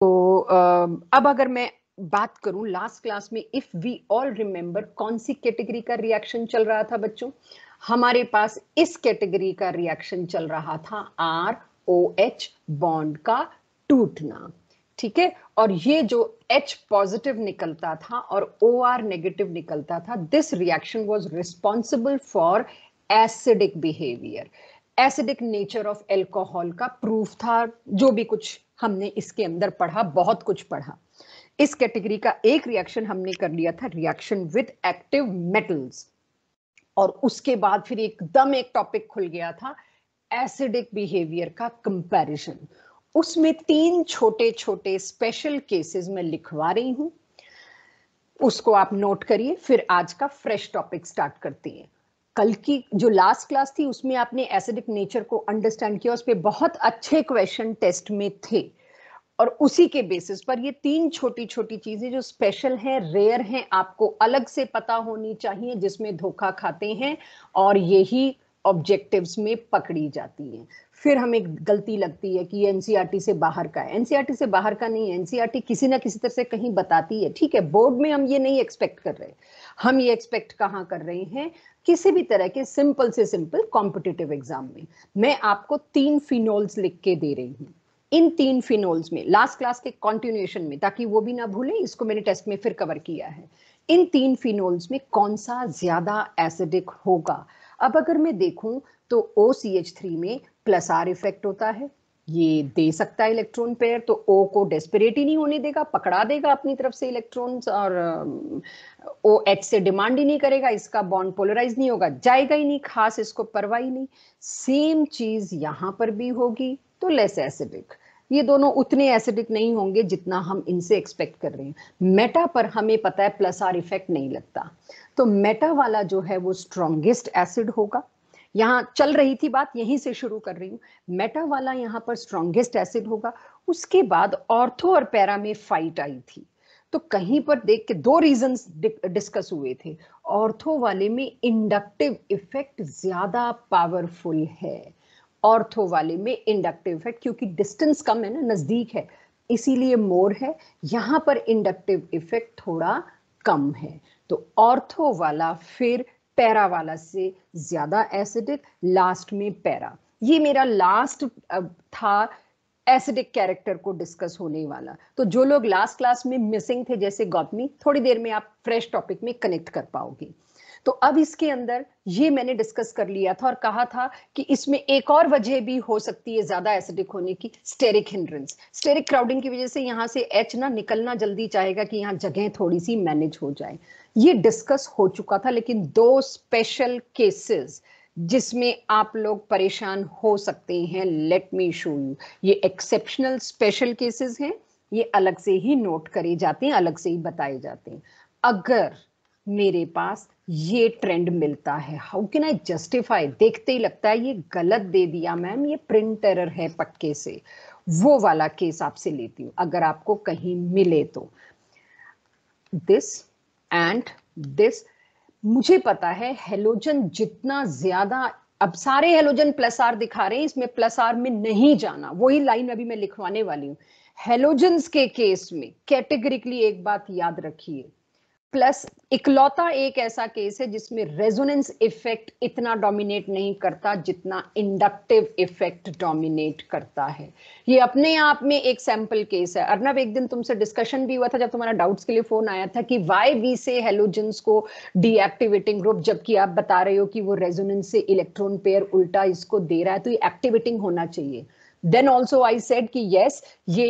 तो अब अगर मैं बात करूं लास्ट क्लास में इफ वी ऑल रिमेंबर कौन सी कैटेगरी का रिएक्शन चल रहा था बच्चों हमारे पास इस कैटेगरी का रिएक्शन चल रहा था आर ओ एच बॉन्ड का टूटना ठीक है और ये जो H पॉजिटिव निकलता था और ओ आर नेगेटिव निकलता था this reaction was responsible for acidic behaviour acidic nature of alcohol का प्रूफ था जो भी कुछ हमने इसके अंदर पढ़ा बहुत कुछ पढ़ा इस कैटेगरी का एक रिएक्शन हमने कर लिया था रिएक्शन विद एक्टिव मेटल्स और उसके बाद फिर एकदम एक टॉपिक खुल गया था एसिडिक बिहेवियर का कंपैरिजन उसमें तीन छोटे छोटे स्पेशल केसेस में लिखवा रही हूं उसको आप नोट करिए फिर आज का फ्रेश टॉपिक स्टार्ट करती हैं कल की जो लास्ट क्लास थी उसमें आपने एसिडिक नेचर को अंडरस्टैंड किया उस पर बहुत अच्छे क्वेश्चन टेस्ट में थे और उसी के बेसिस पर ये तीन छोटी छोटी चीजें जो स्पेशल हैं रेयर हैं आपको अलग से पता होनी चाहिए जिसमें धोखा खाते हैं और यही ऑब्जेक्टिव्स में पकड़ी जाती हैं फिर हमें गलती लगती है कि एनसीईआरटी e से बाहर का है एनसीईआरटी e से बाहर का नहीं है एनसीईआरटी e किसी ना किसी तरह से कहीं बताती है ठीक है बोर्ड में हम ये नहीं एक्सपेक्ट कर रहे हम ये एक्सपेक्ट कहाँ कर रहे हैं किसी भी तरह के सिंपल से सिंपल कॉम्पिटिटिव एग्जाम में मैं आपको तीन फिनोल्स लिख के दे रही हूँ इन तीन फिनोल्स में लास्ट क्लास के कॉन्टिन्यूएशन में ताकि वो भी ना भूलें इसको मैंने टेस्ट में फिर कवर किया है इन तीन फिनोल्स में कौन सा ज्यादा एसिडिक होगा अब अगर मैं देखूं तो ओ सी एच थ्री में प्लस आर इफेक्ट होता है ये दे सकता है इलेक्ट्रॉन पेयर तो ओ को डेस्परेट ही नहीं होने देगा पकड़ा देगा अपनी तरफ से इलेक्ट्रॉन्स और ओ um, एच से डिमांड ही नहीं करेगा इसका बॉन्ड पोलराइज नहीं होगा जाएगा ही नहीं खास इसको परवाह ही नहीं सेम चीज यहां पर भी होगी तो लेस एसिडिक ये दोनों उतने एसिडिक नहीं होंगे जितना हम इनसे एक्सपेक्ट कर रहे हैं मेटा पर हमें पता है प्लस आर इफेक्ट नहीं लगता तो मेटा वाला जो है वो स्ट्रॉन्गेस्ट एसिड होगा यहाँ चल रही थी बात यहीं से शुरू कर रही हूँ मेटा वाला यहाँ पर स्ट्रॉन्गेस्ट एसिड होगा उसके बाद ऑर्थो और पैरा में फाइट आई थी तो कहीं पर देख के दो रीजन डिस्कस हुए थे ऑर्थो वाले में इंडक्टिव इफेक्ट ज्यादा पावरफुल है ऑर्थो वाले में इंडक्टिव इफेक्ट क्योंकि डिस्टेंस कम है ना नजदीक है इसीलिए मोर है यहां पर इंडक्टिव इफेक्ट थोड़ा कम है तो ऑर्थो वाला फिर पैरा वाला से ज़्यादा एसिडिक लास्ट में पैरा ये मेरा लास्ट था एसिडिक कैरेक्टर को डिस्कस होने वाला तो जो लोग लास्ट क्लास में मिसिंग थे जैसे गौतमी थोड़ी देर में आप फ्रेश टॉपिक में कनेक्ट कर पाओगे तो अब इसके अंदर ये मैंने डिस्कस कर लिया था और कहा था कि इसमें एक और वजह भी हो सकती है ज्यादा एसिडिक होने की स्टेरिक हिंड्रेंस स्टेरिक क्राउडिंग की वजह से यहाँ से एच ना निकलना जल्दी चाहेगा कि यहाँ जगह थोड़ी सी मैनेज हो जाए ये डिस्कस हो चुका था लेकिन दो स्पेशल केसेस जिसमें आप लोग परेशान हो सकते हैं लेट मी शो यू ये एक्सेप्शनल स्पेशल केसेस हैं ये अलग से ही नोट करे जाते हैं अलग से ही बताए जाते हैं अगर मेरे पास ये ट्रेंड मिलता है हाउ कैन आई जस्टिफाई देखते ही लगता है ये गलत दे दिया मैम ये प्रिंट एरर है पक्के से वो वाला केस आपसे लेती हूँ अगर आपको कहीं मिले तो दिस एंड दिस मुझे पता है हेलोजन जितना ज्यादा अब सारे हेलोजन प्लस आर दिखा रहे हैं इसमें प्लस आर में नहीं जाना वही लाइन अभी मैं लिखवाने वाली हूँ हेलोजन्स के केस में कैटेगरिकली एक बात याद रखिए प्लस इकलौता एक ऐसा केस है जिसमें रेजोनेंस इफेक्ट इतना डोमिनेट नहीं करता जितना इंडक्टिव इफेक्ट डोमिनेट करता है ये अपने आप में एक सैंपल केस है अर्नब एक दिन तुमसे डिस्कशन भी हुआ था जब तुम्हारा डाउट्स के लिए फोन आया था कि वाई वी से हेलोजेंस को डीएक्टिवेटिंग ग्रुप जबकि आप बता रहे हो कि वो रेजोनेंस से इलेक्ट्रॉन पेयर उल्टा इसको दे रहा है तो ये एक्टिवेटिंग होना चाहिए देन ऑल्सो आई सेड कि यस ये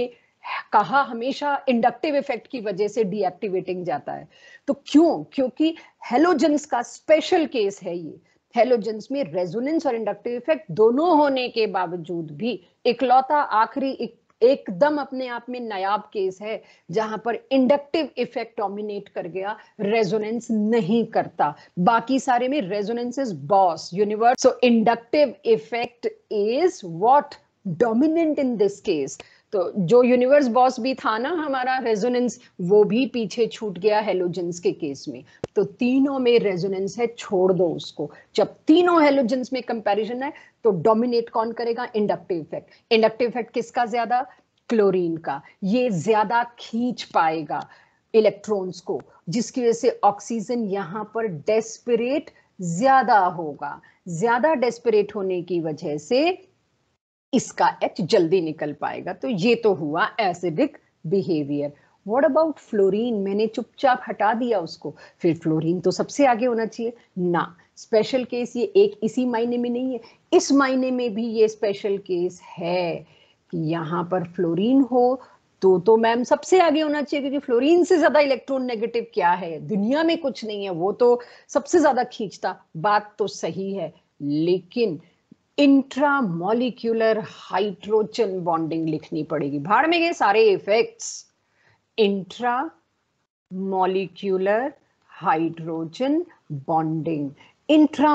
कहा हमेशा इंडक्टिव इफेक्ट की वजह से डीएक्टिवेटिंग जाता है तो क्यों क्योंकि हेलोजेंस का स्पेशल केस है ये हेलोजेंस में रेजोनेंस और इंडक्टिव इफेक्ट दोनों होने के बावजूद भी इकलौता आखिरी एक, एकदम अपने आप में नायाब केस है जहां पर इंडक्टिव इफेक्ट डोमिनेट कर गया रेजोनेंस नहीं करता बाकी सारे में resonance is boss universe so inductive effect is what dominant in this case तो जो यूनिवर्स बॉस भी था ना हमारा रेजोनेंस वो भी पीछे छूट गया हेलोजेंस के केस में तो तीनों में रेजोनेंस है छोड़ दो उसको जब तीनों हेलोजेंस में कंपैरिजन है तो डोमिनेट कौन करेगा इंडक्टिव इफेक्ट इंडक्टिव इफेक्ट किसका ज्यादा क्लोरीन का ये ज्यादा खींच पाएगा इलेक्ट्रॉन्स को जिसकी वजह से ऑक्सीजन यहाँ पर डेस्परेट ज्यादा होगा ज्यादा डेस्परेट होने की वजह से इसका एच जल्दी निकल पाएगा तो ये तो हुआ acidic behaviour what about fluorine मैंने चुपचाप हटा दिया उसको फिर फ्लोरीन तो सबसे आगे होना चाहिए ना स्पेशल केस ये एक इसी मायने में नहीं है इस मायने में भी ये स्पेशल केस है कि यहाँ पर फ्लोरीन हो तो तो मैम सबसे आगे होना चाहिए क्योंकि फ्लोरीन से ज्यादा इलेक्ट्रॉन नेगेटिव क्या है दुनिया में कुछ नहीं है वो तो सबसे ज्यादा खींचता बात तो सही है लेकिन इंट्रामोलिक्यूलर हाइड्रोजन बॉन्डिंग लिखनी पड़ेगी भाड़ में ये सारे effects intramolecular hydrogen bonding intra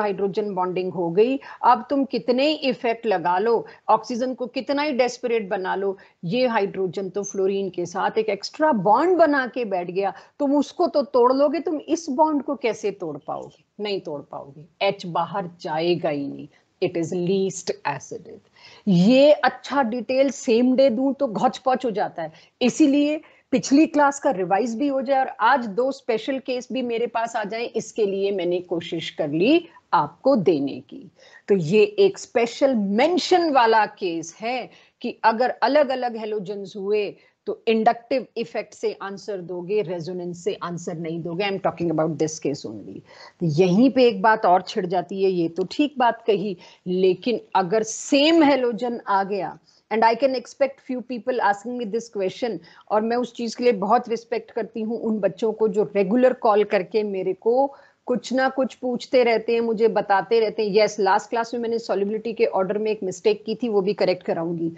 hydrogen bonding हो गई अब तुम कितने इफेक्ट लगा लो ऑक्सीजन को कितना ही डेस्परेट बना लो ये हाइड्रोजन तो फ्लोरीन के साथ एक एक्स्ट्रा बॉन्ड बना के बैठ गया तुम उसको तो तोड़ लोगे तुम इस बॉन्ड को कैसे तोड़ पाओगे नहीं तोड़ पाओगे एच बाहर जाएगा ही नहीं इट इज लीस्ट एसिडिक ये अच्छा डिटेल सेम डे दूं तो घोच पौच हो जाता है इसीलिए पिछली क्लास का रिवाइज भी हो जाए और आज दो स्पेशल केस भी मेरे पास आ जाए इसके लिए मैंने कोशिश कर ली आपको देने की तो ये एक स्पेशल मेंशन वाला केस है कि अगर अलग अलग हेलोजन हुए तो इंडक्टिव इफेक्ट से आंसर दोगे रेजोनेंस से आंसर नहीं दोगे I am talking about this case only तो यहीं पे एक बात और छिड़ जाती है ये तो ठीक बात कही लेकिन अगर सेम हेलोजन आ गया and I can expect few people asking me this question और मैं उस चीज़ के लिए बहुत रिस्पेक्ट करती हूँ उन बच्चों को जो रेगुलर कॉल करके मेरे को कुछ ना कुछ पूछते रहते हैं मुझे बताते रहते हैं यस लास्ट क्लास में मैंने सॉलिबिलिटी के ऑर्डर में एक मिस्टेक की थी वो भी करेक्ट कराऊंगी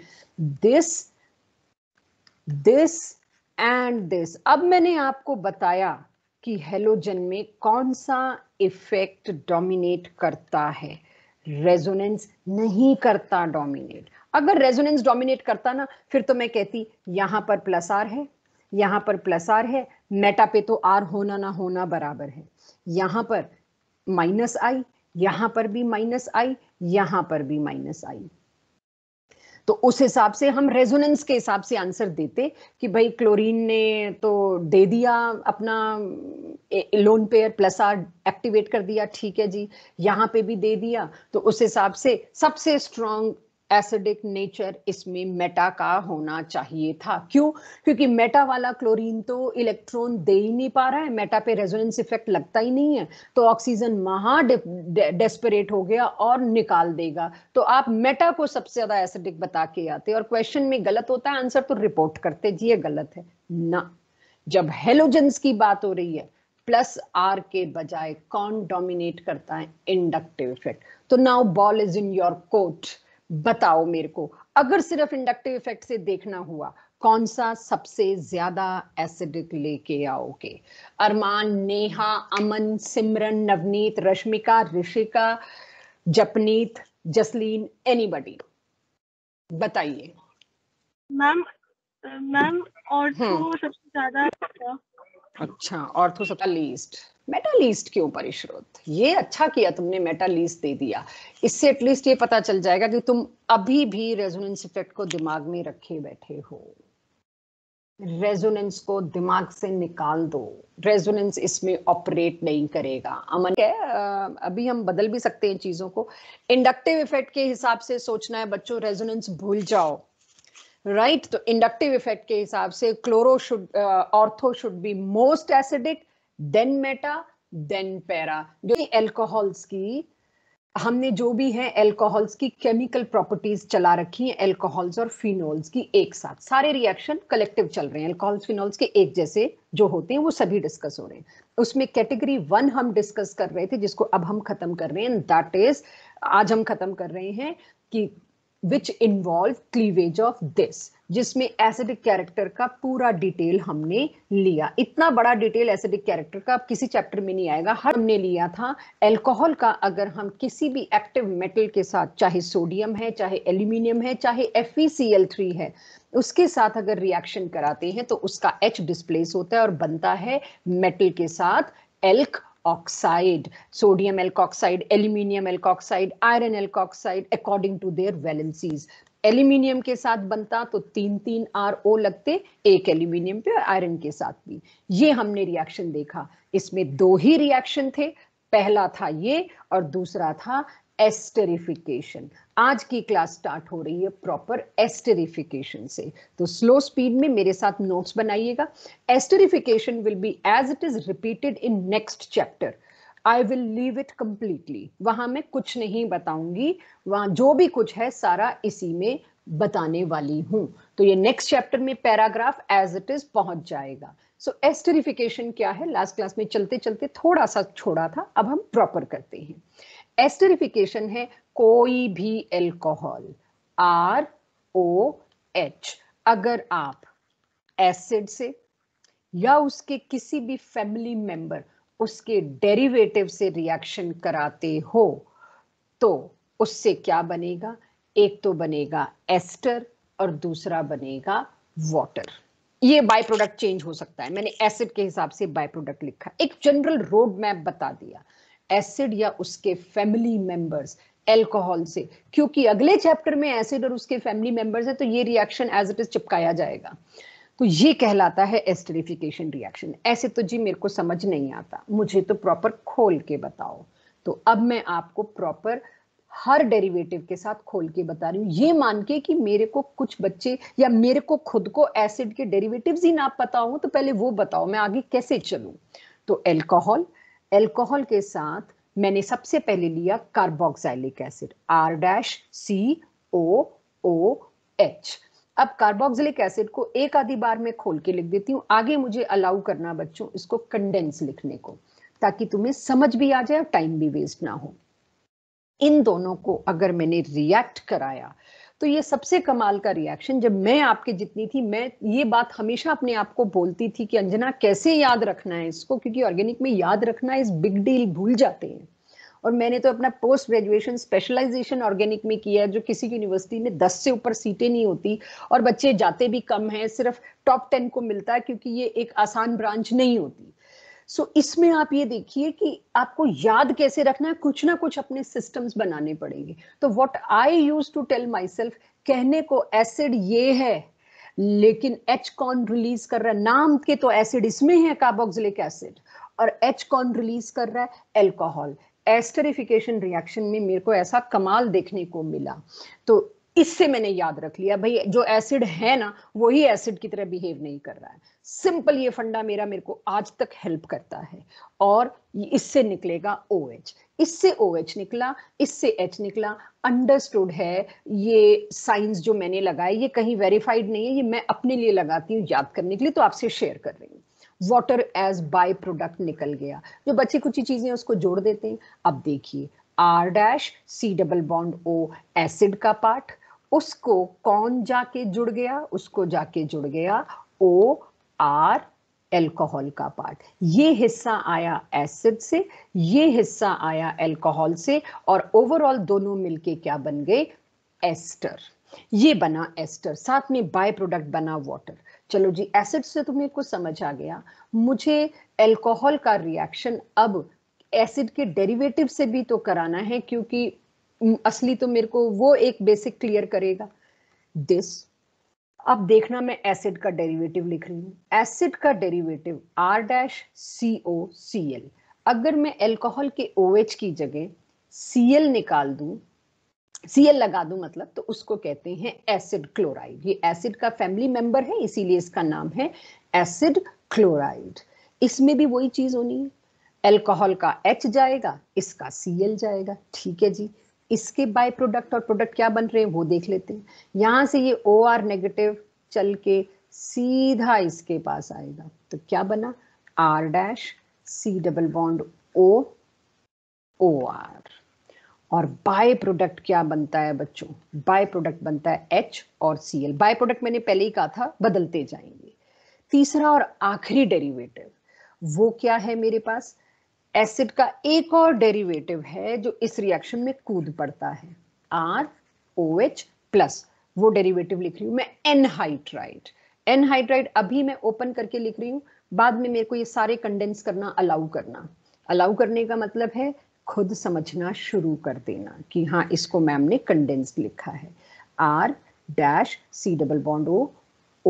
दिस दिस एंड दिस अब मैंने आपको बताया कि हेलोजन में कौन सा इफेक्ट डोमिनेट करता है रेजोनेंस नहीं करता डोमिनेट अगर रेजोनेंस डोमिनेट करता ना फिर तो मैं कहती यहां पर प्लस आर है यहां पर प्लस आर है मेटा पे तो आर होना ना होना बराबर है यहां पर माइनस आई यहां पर भी माइनस आई यहां पर भी माइनस आई तो उस हिसाब से हम रेजोनेंस के हिसाब से आंसर देते कि भाई क्लोरीन ने तो दे दिया अपना lone pair plus R activate कर दिया ठीक है जी यहाँ पे भी दे दिया तो उस हिसाब से सबसे स्ट्रॉन्ग एसिडिक नेचर इसमें मेटा का होना चाहिए था क्यों क्योंकि मेटा वाला क्लोरीन तो इलेक्ट्रॉन दे ही नहीं पा रहा है मेटा पे रेजोनेंस इफेक्ट लगता ही नहीं है तो ऑक्सीजन महा डेस्परेट हो गया और निकाल देगा तो आप मेटा को सबसे ज्यादा एसिडिक बता के आते और क्वेश्चन में गलत होता है आंसर तो रिपोर्ट करते जी ये गलत है ना जब हेलोजेंस की बात हो रही है प्लस आर के बजाय कौन डोमिनेट करता है इंडक्टिव इफेक्ट तो now ball is in your court बताओ मेरे को अगर सिर्फ इंडक्टिव इफेक्ट से देखना हुआ कौन सा सबसे ज्यादा एसिडिक लेके आओगे अरमान नेहा अमन सिमरन नवनीत रश्मिका ऋषिका जपनीत जसलीन एनीबडी बताइए मैम मैम और तो हम्म। सबसे ज्यादा अच्छा और तो सबका लीस्ट मेटालीस्ट के ऊपर स्रोत ये अच्छा किया तुमने मेटालीस्ट दे दिया इससे एटलीस्ट ये पता चल जाएगा कि तुम अभी भी रेजोनेंस इफेक्ट को दिमाग में रखे बैठे हो रेजोनेंस को दिमाग से निकाल दो रेजोनेंस इसमें ऑपरेट नहीं करेगा अमन क्या अभी हम बदल भी सकते हैं चीजों को इंडक्टिव इफेक्ट के हिसाब से सोचना है बच्चों रेजोनेंस भूल जाओ राइट right? तो इंडक्टिव इफेक्ट के हिसाब से chloro should ortho should be most acidic then meta then para जो एल्कोहल्स की हमने जो भी है एल्कोहल्स की केमिकल प्रॉपर्टीज चला रखी है एल्कोहल्स और फिनोल्स की एक साथ सारे रिएक्शन कलेक्टिव चल रहे हैं एल्कोहल्स फिनोल्स के एक जैसे जो होते हैं वो सभी डिस्कस हो रहे हैं उसमें कैटेगरी वन हम डिस्कस कर रहे थे जिसको अब हम खत्म कर रहे हैं दैट इज आज हम खत्म कर रहे हैं कि which involve cleavage of this जिसमें एसिडिक कैरेक्टर का पूरा डिटेल हमने लिया इतना बड़ा डिटेल एसिडिक कैरेक्टर का किसी चैप्टर में नहीं आएगा हर हमने लिया था एल्कोहल का अगर हम किसी भी एक्टिव मेटल के साथ चाहे सोडियम है चाहे एल्यूमिनियम है चाहे एफ थ्री है उसके साथ अगर रिएक्शन कराते हैं तो उसका एच डिस्प्लेस होता है और बनता है मेटल के साथ एल्क oxide, sodium alkoxide, aluminium alkoxide, iron alkoxide according to their valencies. Aluminium के साथ बनता तो तीन तीन आर ओ लगते एक एल्यूमिनियम पे आयरन के साथ भी ये हमने रिएक्शन देखा इसमें दो ही रिएक्शन थे पहला था ये और दूसरा था एस्टरिफिकेशन आज की क्लास स्टार्ट हो रही है प्रॉपर एस्टरिफिकेशन से तो स्लो स्पीड में मेरे साथ नोट्स बनाइएगा esterification will be as it is repeated in next chapter I will leave it completely वहां मैं कुछ नहीं बताऊंगी वहां जो भी कुछ है सारा इसी में बताने वाली हूं तो ये नेक्स्ट चैप्टर में पैराग्राफ एज इट इज पहुंच जाएगा सो so, एस्टरिफिकेशन क्या है लास्ट क्लास में चलते चलते थोड़ा सा छोड़ा था अब हम प्रॉपर करते हैं एस्टरिफिकेशन है कोई भी एल्कोहल आर ओ एच अगर आप एसिड से या उसके किसी भी फैमिली मेंबर उसके डेरिवेटिव से रिएक्शन कराते हो तो उससे क्या बनेगा एक तो बनेगा एस्टर और दूसरा बनेगा वाटर ये बाय प्रोडक्ट चेंज हो सकता है मैंने एसिड के हिसाब से बाय प्रोडक्ट लिखा एक जनरल रोड मैप बता दिया एसिड या उसके फैमिली मेंबर्स एल्कोहल से क्योंकि अगले चैप्टर में एसिड और उसके फैमिली मेंबर्स है तो ये रिएक्शन एज इट इज चिपकाया जाएगा तो ये कहलाता है एस्टरिफिकेशन रिएक्शन ऐसे तो जी मेरे को समझ नहीं आता मुझे तो प्रॉपर खोल के बताओ तो अब मैं आपको प्रॉपर हर डेरिवेटिव के साथ खोल के बता रही हूँ ये मान के कि मेरे को कुछ बच्चे या मेरे को खुद को एसिड के डेरिवेटिव्स ही ना पता हो तो पहले वो बताओ मैं आगे कैसे चलूँ तो एल्कोहल एल्कोहल के साथ मैंने सबसे पहले लिया carboxylic acid R dash C O O H अब कार्बोक्सिलिक एसिड को एक आधी बार में खोल के लिख देती हूँ आगे मुझे अलाउ करना बच्चों इसको कंडेंस लिखने को ताकि तुम्हें समझ भी आ जाए और टाइम भी वेस्ट ना हो इन दोनों को अगर मैंने रिएक्ट कराया तो ये सबसे कमाल का रिएक्शन जब मैं आपके जितनी थी मैं ये बात हमेशा अपने आप को बोलती थी कि अंजना कैसे याद रखना है इसको क्योंकि ऑर्गेनिक में याद रखना इस बिग डील भूल जाते हैं और मैंने तो अपना पोस्ट ग्रेजुएशन स्पेशलाइजेशन ऑर्गेनिक में किया है जो किसी यूनिवर्सिटी में दस से ऊपर सीटें नहीं होती और बच्चे जाते भी कम हैं सिर्फ टॉप टेन को मिलता है क्योंकि ये एक आसान ब्रांच नहीं होती सो so, इसमें आप ये देखिए कि आपको याद कैसे रखना है कुछ ना कुछ अपने सिस्टम्स बनाने पड़ेंगे तो what I use to tell myself कहने को एसिड ये है लेकिन एच कॉन रिलीज कर रहा है नाम के तो एसिड इसमें है कार्बोक्सिलिक एसिड और एच कॉन रिलीज कर रहा है एल्कोहल एस्टरिफिकेशन रिएक्शन में मेरे को ऐसा कमाल देखने को मिला तो इससे मैंने याद रख लिया भाई जो एसिड है ना वही एसिड की तरह बिहेव नहीं कर रहा है सिंपल ये फंडा मेरा मेरे को आज तक हेल्प करता है और इससे निकलेगा ओ OH. इससे ओ OH निकला इससे एच निकला अंडरस्टूड है ये साइंस जो मैंने लगाए ये कहीं वेरीफाइड नहीं है ये मैं अपने लिए लगाती हूँ याद करने के लिए तो आपसे शेयर कर रही हूँ वाटर एज बाय प्रोडक्ट निकल गया जो बच्चे कुछ ही चीजें उसको जोड़ देते हैं अब देखिए R dash C double bond O acid का पार्ट उसको कौन जाके जुड़ गया उसको जाके जुड़ गया ओ आर एल्कोहल का पार्ट ये हिस्सा आया एसिड से ये हिस्सा आया एल्कोहल से और ओवरऑल दोनों मिलके क्या बन गए एस्टर ये बना एस्टर साथ में बाय प्रोडक्ट बना वाटर चलो जी एसिड से तो मेरे को समझ आ गया मुझे एल्कोहल का रिएक्शन अब एसिड के डेरिवेटिव से भी तो कराना है क्योंकि असली तो मेरे को वो एक बेसिक क्लियर करेगा दिस अब देखना मैं एसिड का डेरिवेटिव लिख रही हूँ एसिड का derivative R dash C O C L अगर मैं एल्कोहल के ओ OH की जगह सी एल निकाल दू सी एल लगा दू मतलब तो उसको कहते हैं एसिड क्लोराइड ये एसिड का फैमिली मेंबर है इसीलिए इसका नाम है एसिड क्लोराइड इसमें भी वही चीज होनी है एल्कोहल का एच जाएगा इसका सी एल जाएगा ठीक है जी इसके बाय प्रोडक्ट और प्रोडक्ट क्या बन रहे हैं वो देख लेते हैं यहाँ से ये ओ आर नेगेटिव चल के सीधा इसके पास आएगा तो क्या बना R dash C double bond O O R और बाय प्रोडक्ट क्या बनता है बच्चों बाय प्रोडक्ट बनता है एच और सी एल बाय प्रोडक्ट मैंने पहले ही कहा था बदलते जाएंगे तीसरा और आखिरी डेरिवेटिव वो क्या है मेरे पास एसिड का एक और डेरिवेटिव है जो इस रिएक्शन में कूद पड़ता है आर ओ एच प्लस वो डेरिवेटिव लिख रही हूं मैं एनहाइड्राइड एनहाइड्राइड अभी मैं ओपन करके लिख रही हूँ बाद में मेरे को ये सारे कंडेंस करना अलाउ करना अलाउ करने का मतलब है खुद समझना शुरू कर देना कि हाँ इसको मैम ने कंडेंस लिखा है R dash C double bond O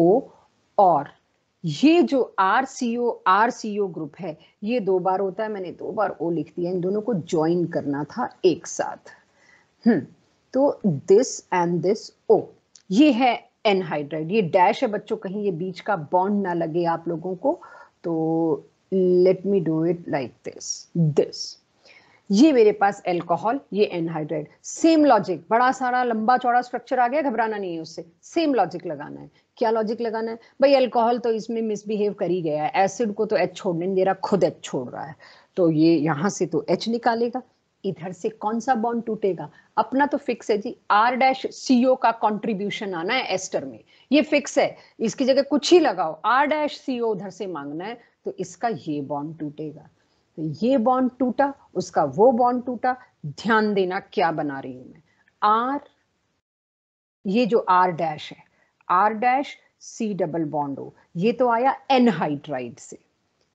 O और ये जो R C O R C O group है ये दो बार होता है मैंने दो बार ओ लिख दिया इन दोनों को ज्वाइन करना था एक साथ हम्म तो दिस एंड दिस ओ ये है एनहाइड्राइड ये डैश है बच्चों कहीं ये बीच का बॉन्ड ना लगे आप लोगों को तो let me do it like this this ये मेरे पास एल्कोहल ये एनहाइड्राइड सेम लॉजिक बड़ा सारा लंबा चौड़ा स्ट्रक्चर आ गया घबराना नहीं है उससे सेम लॉजिक लगाना है क्या लॉजिक लगाना है भाई अल्कोहल तो इसमें मिसबिहेव कर ही गया है एसिड को तो एच छोड़ने नहीं दे रहा खुद एच छोड़ रहा है तो ये यहाँ से तो एच निकालेगा इधर से कौन सा बॉन्ड टूटेगा अपना तो फिक्स है जी आर डैश सीओ का कंट्रीब्यूशन आना है एस्टर में ये फिक्स है इसकी जगह कुछ ही लगाओ आर डैश सीओ उधर से मांगना है तो इसका ये बॉन्ड टूटेगा तो ये बॉन्ड टूटा उसका वो बॉन्ड टूटा ध्यान देना क्या बना रही हूं मैं आर ये जो आर डैश है R dash C double bond O ये तो आया एनहाइड्राइड से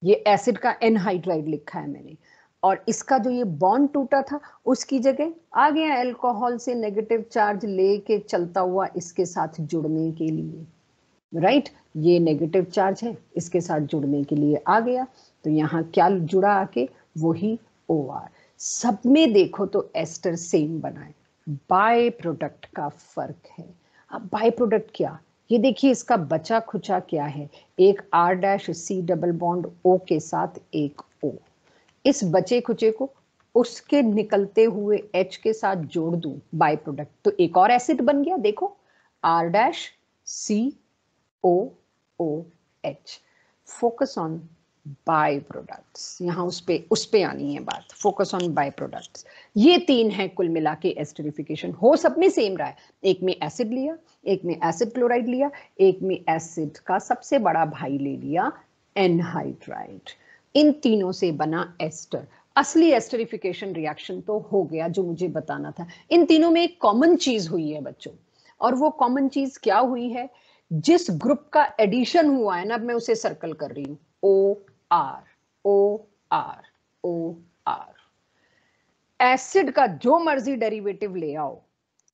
ये एसिड का एनहाइड्राइड लिखा है मैंने और इसका जो ये बॉन्ड टूटा था उसकी जगह आ गया एल्कोहल से नेगेटिव चार्ज लेके चलता हुआ इसके साथ जुड़ने के लिए राइट ये नेगेटिव चार्ज है इसके साथ जुड़ने के लिए आ गया तो यहाँ क्या जुड़ा आके वही ओ आर सब में देखो तो एस्टर सेम बनाए बाय प्रोडक्ट का फर्क है अब बाय प्रोडक्ट क्या ये देखिए इसका बचा खुचा क्या है एक R dash C double bond O के साथ एक ओ इस बचे खुचे को उसके निकलते हुए एच के साथ जोड़ दूं बाय प्रोडक्ट तो एक और एसिड बन गया देखो R dash C O O H focus on by products यहाँ उस पर उस पर आनी है बात फोकस ऑन बाय प्रोडक्ट्स ये तीन है कुल मिला के एस्टरीफिकेशन हो सब में सेम रहा है एक में एसिड लिया एक में एसिड क्लोराइड लिया एक में एसिड का सबसे बड़ा भाई ले लिया एनहाइड्राइड इन तीनों से बना एस्टर असली एस्टरीफिकेशन रिएक्शन तो हो गया जो मुझे बताना था इन तीनों में एक कॉमन चीज हुई है बच्चों और वो कॉमन चीज क्या हुई है जिस ग्रुप का एडिशन हुआ है ना मैं उसे सर्कल कर रही हूँ O R O R O R acid का जो मर्जी डेरिवेटिव ले आओ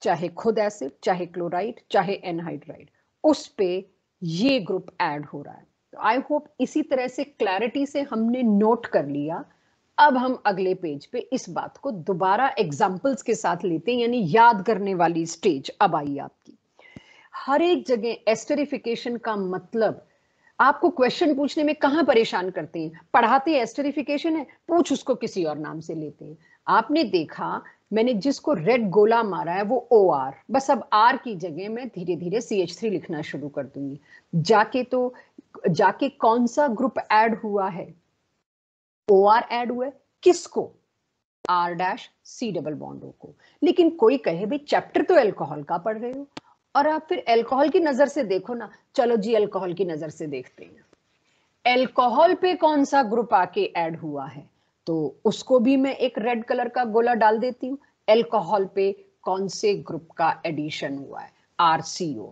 चाहे खुद एसिड चाहे क्लोराइड चाहे एनहाइड्राइड उस पे ये ग्रुप ऐड हो रहा है तो आई होप इसी तरह से क्लैरिटी से हमने नोट कर लिया अब हम अगले पेज पे इस बात को दोबारा एग्जाम्पल्स के साथ लेते हैं यानी याद करने वाली स्टेज अब आई आपकी हर एक जगह एस्टरिफिकेशन का मतलब आपको क्वेश्चन पूछने में कहाँ परेशान करते हैं पढ़ाते हैं एस्टरिफिकेशन है पूछ उसको किसी और नाम से लेते हैं आपने देखा मैंने जिसको रेड गोला मारा है वो ओ आर बस अब आर की जगह मैं धीरे धीरे सी एच थ्री लिखना शुरू कर दूंगी जाके तो जाके कौन सा ग्रुप ऐड हुआ है ओ आर एड हुआ किस किसको R dash C double bond O को लेकिन कोई कहे भाई चैप्टर तो एल्कोहल का पढ़ रहे हो और आप फिर एल्कोहल की नजर से देखो ना चलो जी अल्कोहल की नजर से देखते हैं अल्कोहल पे कौन सा ग्रुप आके ऐड हुआ है तो उसको भी मैं एक रेड कलर का गोला डाल देती हूँ अल्कोहल पे कौन से ग्रुप का एडिशन हुआ है R C O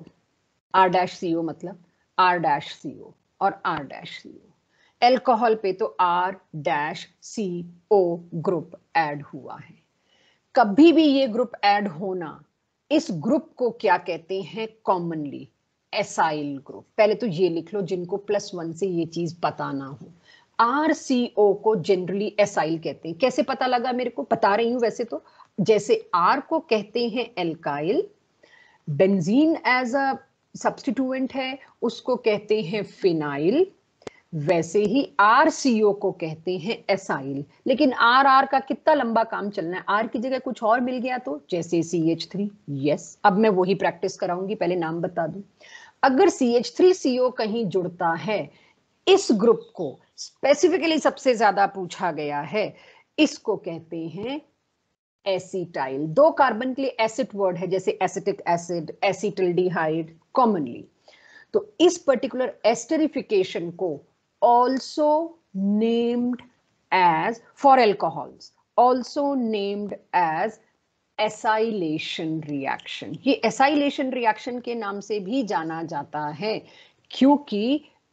R dash C O मतलब आर डैश सी ओ और R dash C O alcohol पे तो R dash C O group add हुआ है कभी भी ये ग्रुप ऐड होना इस ग्रुप को क्या कहते हैं कॉमनली एसाइल ग्रुप पहले तो ये लिख लो जिनको प्लस वन से ये चीज पता ना हो आर सी ओ को जनरली एसाइल कहते हैं कैसे पता लगा मेरे को बता रही हूं वैसे तो जैसे आर को कहते हैं alkyl benzene as a substituent है उसको कहते हैं फिनाइल वैसे ही आर को कहते हैं एसाइल लेकिन आर आर का कितना लंबा काम चलना है आर की जगह कुछ और मिल गया तो जैसे सी एच थ्री यस अब मैं वही प्रैक्टिस कराऊंगी पहले नाम बता दू अगर सी एच थ्री सी कहीं जुड़ता है इस ग्रुप को स्पेसिफिकली सबसे ज्यादा पूछा गया है इसको कहते हैं एसिटाइल दो कार्बन के लिए एसिड वर्ड है जैसे acetic acid acetaldehyde commonly तो इस पर्टिकुलर एस्टरिफिकेशन को also named as, for alcohols, also named as acylation reaction ये एसाइलेशन रिएक्शन के नाम से भी जाना जाता है क्योंकि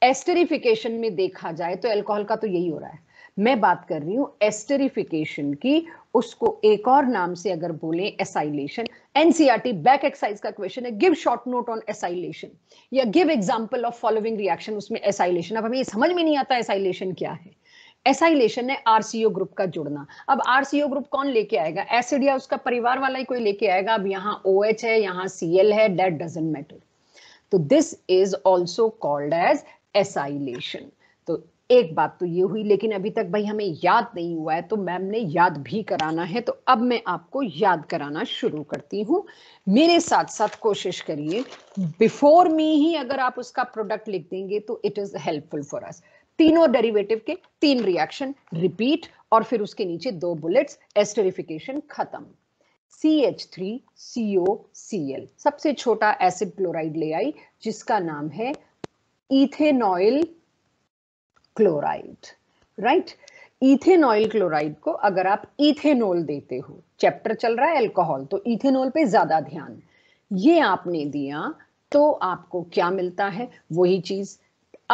एस्टरिफिकेशन में देखा जाए तो एल्कोहल का तो यही हो रहा है मैं बात कर रही हूँ एस्टरिफिकेशन की उसको एक और नाम से अगर बोले एसाइलेशन एनसीईआरटी बैक एक्साइज का क्वेश्चन है give short note on acylation या give example of following reaction उसमें एसाइलेशन अब हमें ये समझ में नहीं आता एसाइलेशन क्या है एसाइलेशन है आरसीओ ग्रुप का जुड़ना अब आरसीओ ग्रुप कौन लेके आएगा एसिड या उसका परिवार वाला ही कोई लेके आएगा अब यहाँ ओ OH है यहाँ सीएल है डेट डजेंट मैटर तो this is also called as acylation एक बात तो ये हुई लेकिन अभी तक भाई हमें याद नहीं हुआ है तो मैम ने याद भी कराना है तो अब मैं आपको याद कराना शुरू करती हूँ मेरे साथ साथ कोशिश करिए बिफोर मी ही अगर आप उसका प्रोडक्ट लिख देंगे तो it is helpful for us तीनों डेरिवेटिव के तीन रिएक्शन रिपीट और फिर उसके नीचे दो बुलेट्स एस्टेरिफिकेशन खत्म C H three C O C L सबसे छोटा एसिड क्लोराइड ले आई जिसका नाम है ethanoyl chloride right ethanoyl chloride को अगर आप इथेनॉल देते हो चैप्टर चल रहा है अल्कोहल तो इथेनॉल पे ज्यादा ध्यान ये आपने दिया तो आपको क्या मिलता है वही चीज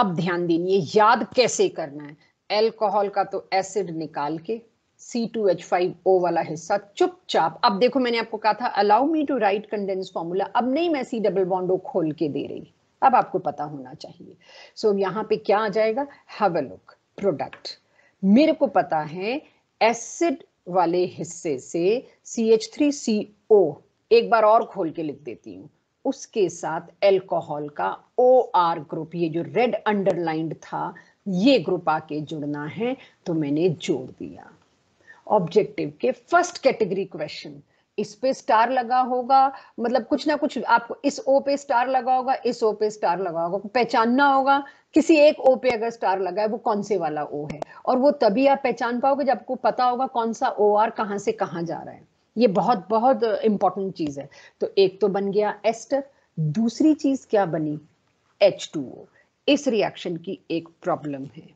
अब ध्यान देनी याद कैसे करना है एल्कोहल का तो एसिड निकाल के C2H5O वाला हिस्सा चुपचाप अब देखो मैंने आपको कहा था allow me to write condense formula अब नहीं मैं सी डबल बॉन्डो खोल के दे रही अब आपको पता होना चाहिए सो so, यहाँ पे क्या आ जाएगा हैव अ लुक प्रोडक्ट मेरे को पता है एसिड वाले हिस्से से सी एच थ्री सी ओ एक बार और खोल के लिख देती हूँ उसके साथ एल्कोहल का ओ आर ग्रुप ये जो रेड अंडरलाइंड था ये ग्रुप आके जुड़ना है तो मैंने जोड़ दिया ऑब्जेक्टिव के फर्स्ट कैटेगरी क्वेश्चन इस पे स्टार लगा होगा मतलब कुछ ना कुछ आपको इस ओ पे स्टार लगा होगा इस ओ पे स्टार लगा होगा पहचानना होगा किसी एक ओ पे अगर स्टार लगा है वो कौन से वाला ओ है और वो तभी आप पहचान पाओगे जब आपको पता होगा कौन सा ओ आर कहाँ से कहाँ जा रहा है ये बहुत बहुत इंपॉर्टेंट चीज है तो एक तो बन गया एस्टर दूसरी चीज क्या बनी एच टू ओ इस रिएक्शन की एक प्रॉब्लम है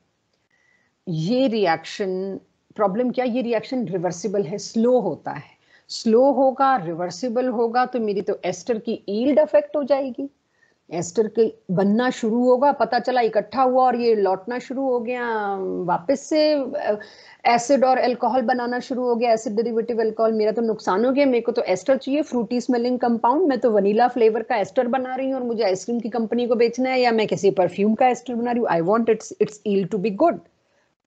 ये रिएक्शन प्रॉब्लम क्या ये रिएक्शन रिवर्सिबल है स्लो होता है स्लो होगा रिवर्सिबल होगा तो मेरी तो एस्टर की ईल्ड अफेक्ट हो जाएगी एस्टर के बनना शुरू होगा पता चला इकट्ठा हुआ और ये लौटना शुरू हो गया वापस से एसिड और अल्कोहल बनाना शुरू हो गया एसिड डेरिवेटिव अल्कोहल मेरा तो नुकसान हो गया मेरे को तो एस्टर चाहिए फ्रूटी स्मेलिंग कंपाउंड मैं तो वनीला फ्लेवर का एस्टर बना रही हूँ और मुझे आइसक्रीम की कंपनी को बेचना है या मैं किसी परफ्यूम का एस्टर बना रही हूँ I want it's it's yield to be good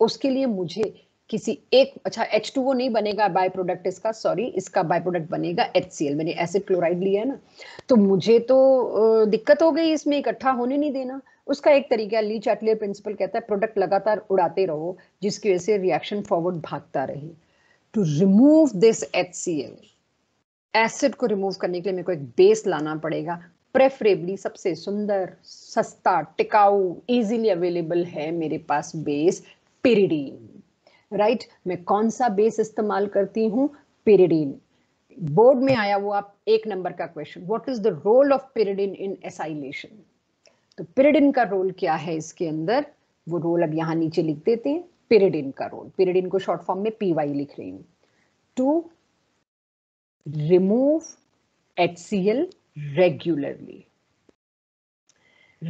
उसके लिए मुझे किसी एक अच्छा एच टू वो नहीं बनेगा बाय प्रोडक्ट इसका सॉरी इसका बाय प्रोडक्ट बनेगा एच सी एल मैंने एसिड क्लोराइड लिया है ना तो मुझे तो दिक्कत हो गई इसमें इकट्ठा होने नहीं देना उसका एक तरीका ली चैटलियर प्रिंसिपल कहता है प्रोडक्ट लगातार उड़ाते रहो जिसकी वजह से रिएक्शन फॉरवर्ड भागता रहे to remove this H C L acid को रिमूव करने के लिए मेरे को एक बेस लाना पड़ेगा प्रेफरेबली सबसे सुंदर सस्ता टिकाऊ इजीली अवेलेबल है मेरे पास बेस पेरिडीन राइट right? मैं कौन सा बेस इस्तेमाल करती हूँ पेरिडीन बोर्ड में आया वो आप एक नंबर का question what is the role of pyridine in acylation तो पेरिडिन का रोल क्या है इसके अंदर वो रोल अब यहाँ नीचे लिख देते हैं पेरिडिन का रोल पेरिडिन को शॉर्ट फॉर्म में पी वाई लिख रही हूँ to remove H C L regularly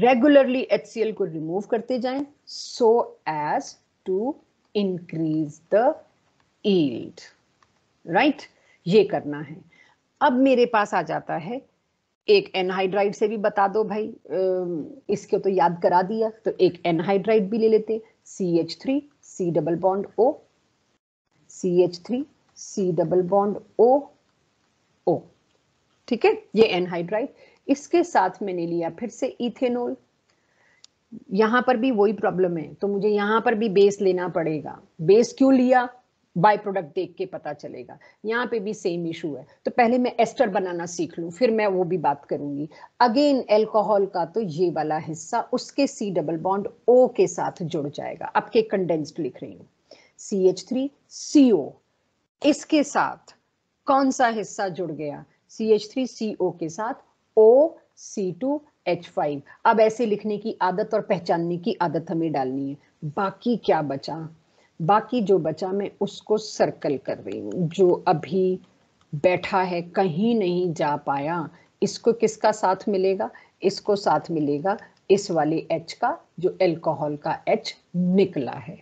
regularly H C L को रिमूव करते जाएं so as to increase the yield. Right? ये करना है अब मेरे पास आ जाता है एक एनहाइड्राइड से भी बता दो भाई इसको तो याद करा दिया तो एक एनहाइड्राइड भी ले लेते C H three C double bond O C H three C double bond O O ठीक है ये एनहाइड्राइड इसके साथ मैंने लिया फिर से इथेनोल यहाँ पर भी वही प्रॉब्लम है तो मुझे यहाँ पर भी बेस लेना पड़ेगा बेस क्यों लिया बाय प्रोडक्ट देख के पता चलेगा यहाँ पे भी सेम इशू है तो पहले मैं एस्टर बनाना सीख लूँ फिर मैं वो भी बात करूंगी अगेन एल्कोहल का तो ये वाला हिस्सा उसके सी डबल बॉन्ड ओ के साथ जुड़ जाएगा आपके कंडेंस्ड लिख रही हूँ सी एच थ्री सी ओ इसके साथ कौन सा हिस्सा जुड़ गया C H three C O के साथ O C two H five अब ऐसे लिखने की आदत और पहचानने की आदत हमें डालनी है बाकी क्या बचा बाकी जो बचा मैं उसको सर्कल कर रही हूँ जो अभी बैठा है कहीं नहीं जा पाया इसको किसका साथ मिलेगा इसको साथ मिलेगा इस वाले एच का जो एल्कोहल का एच निकला है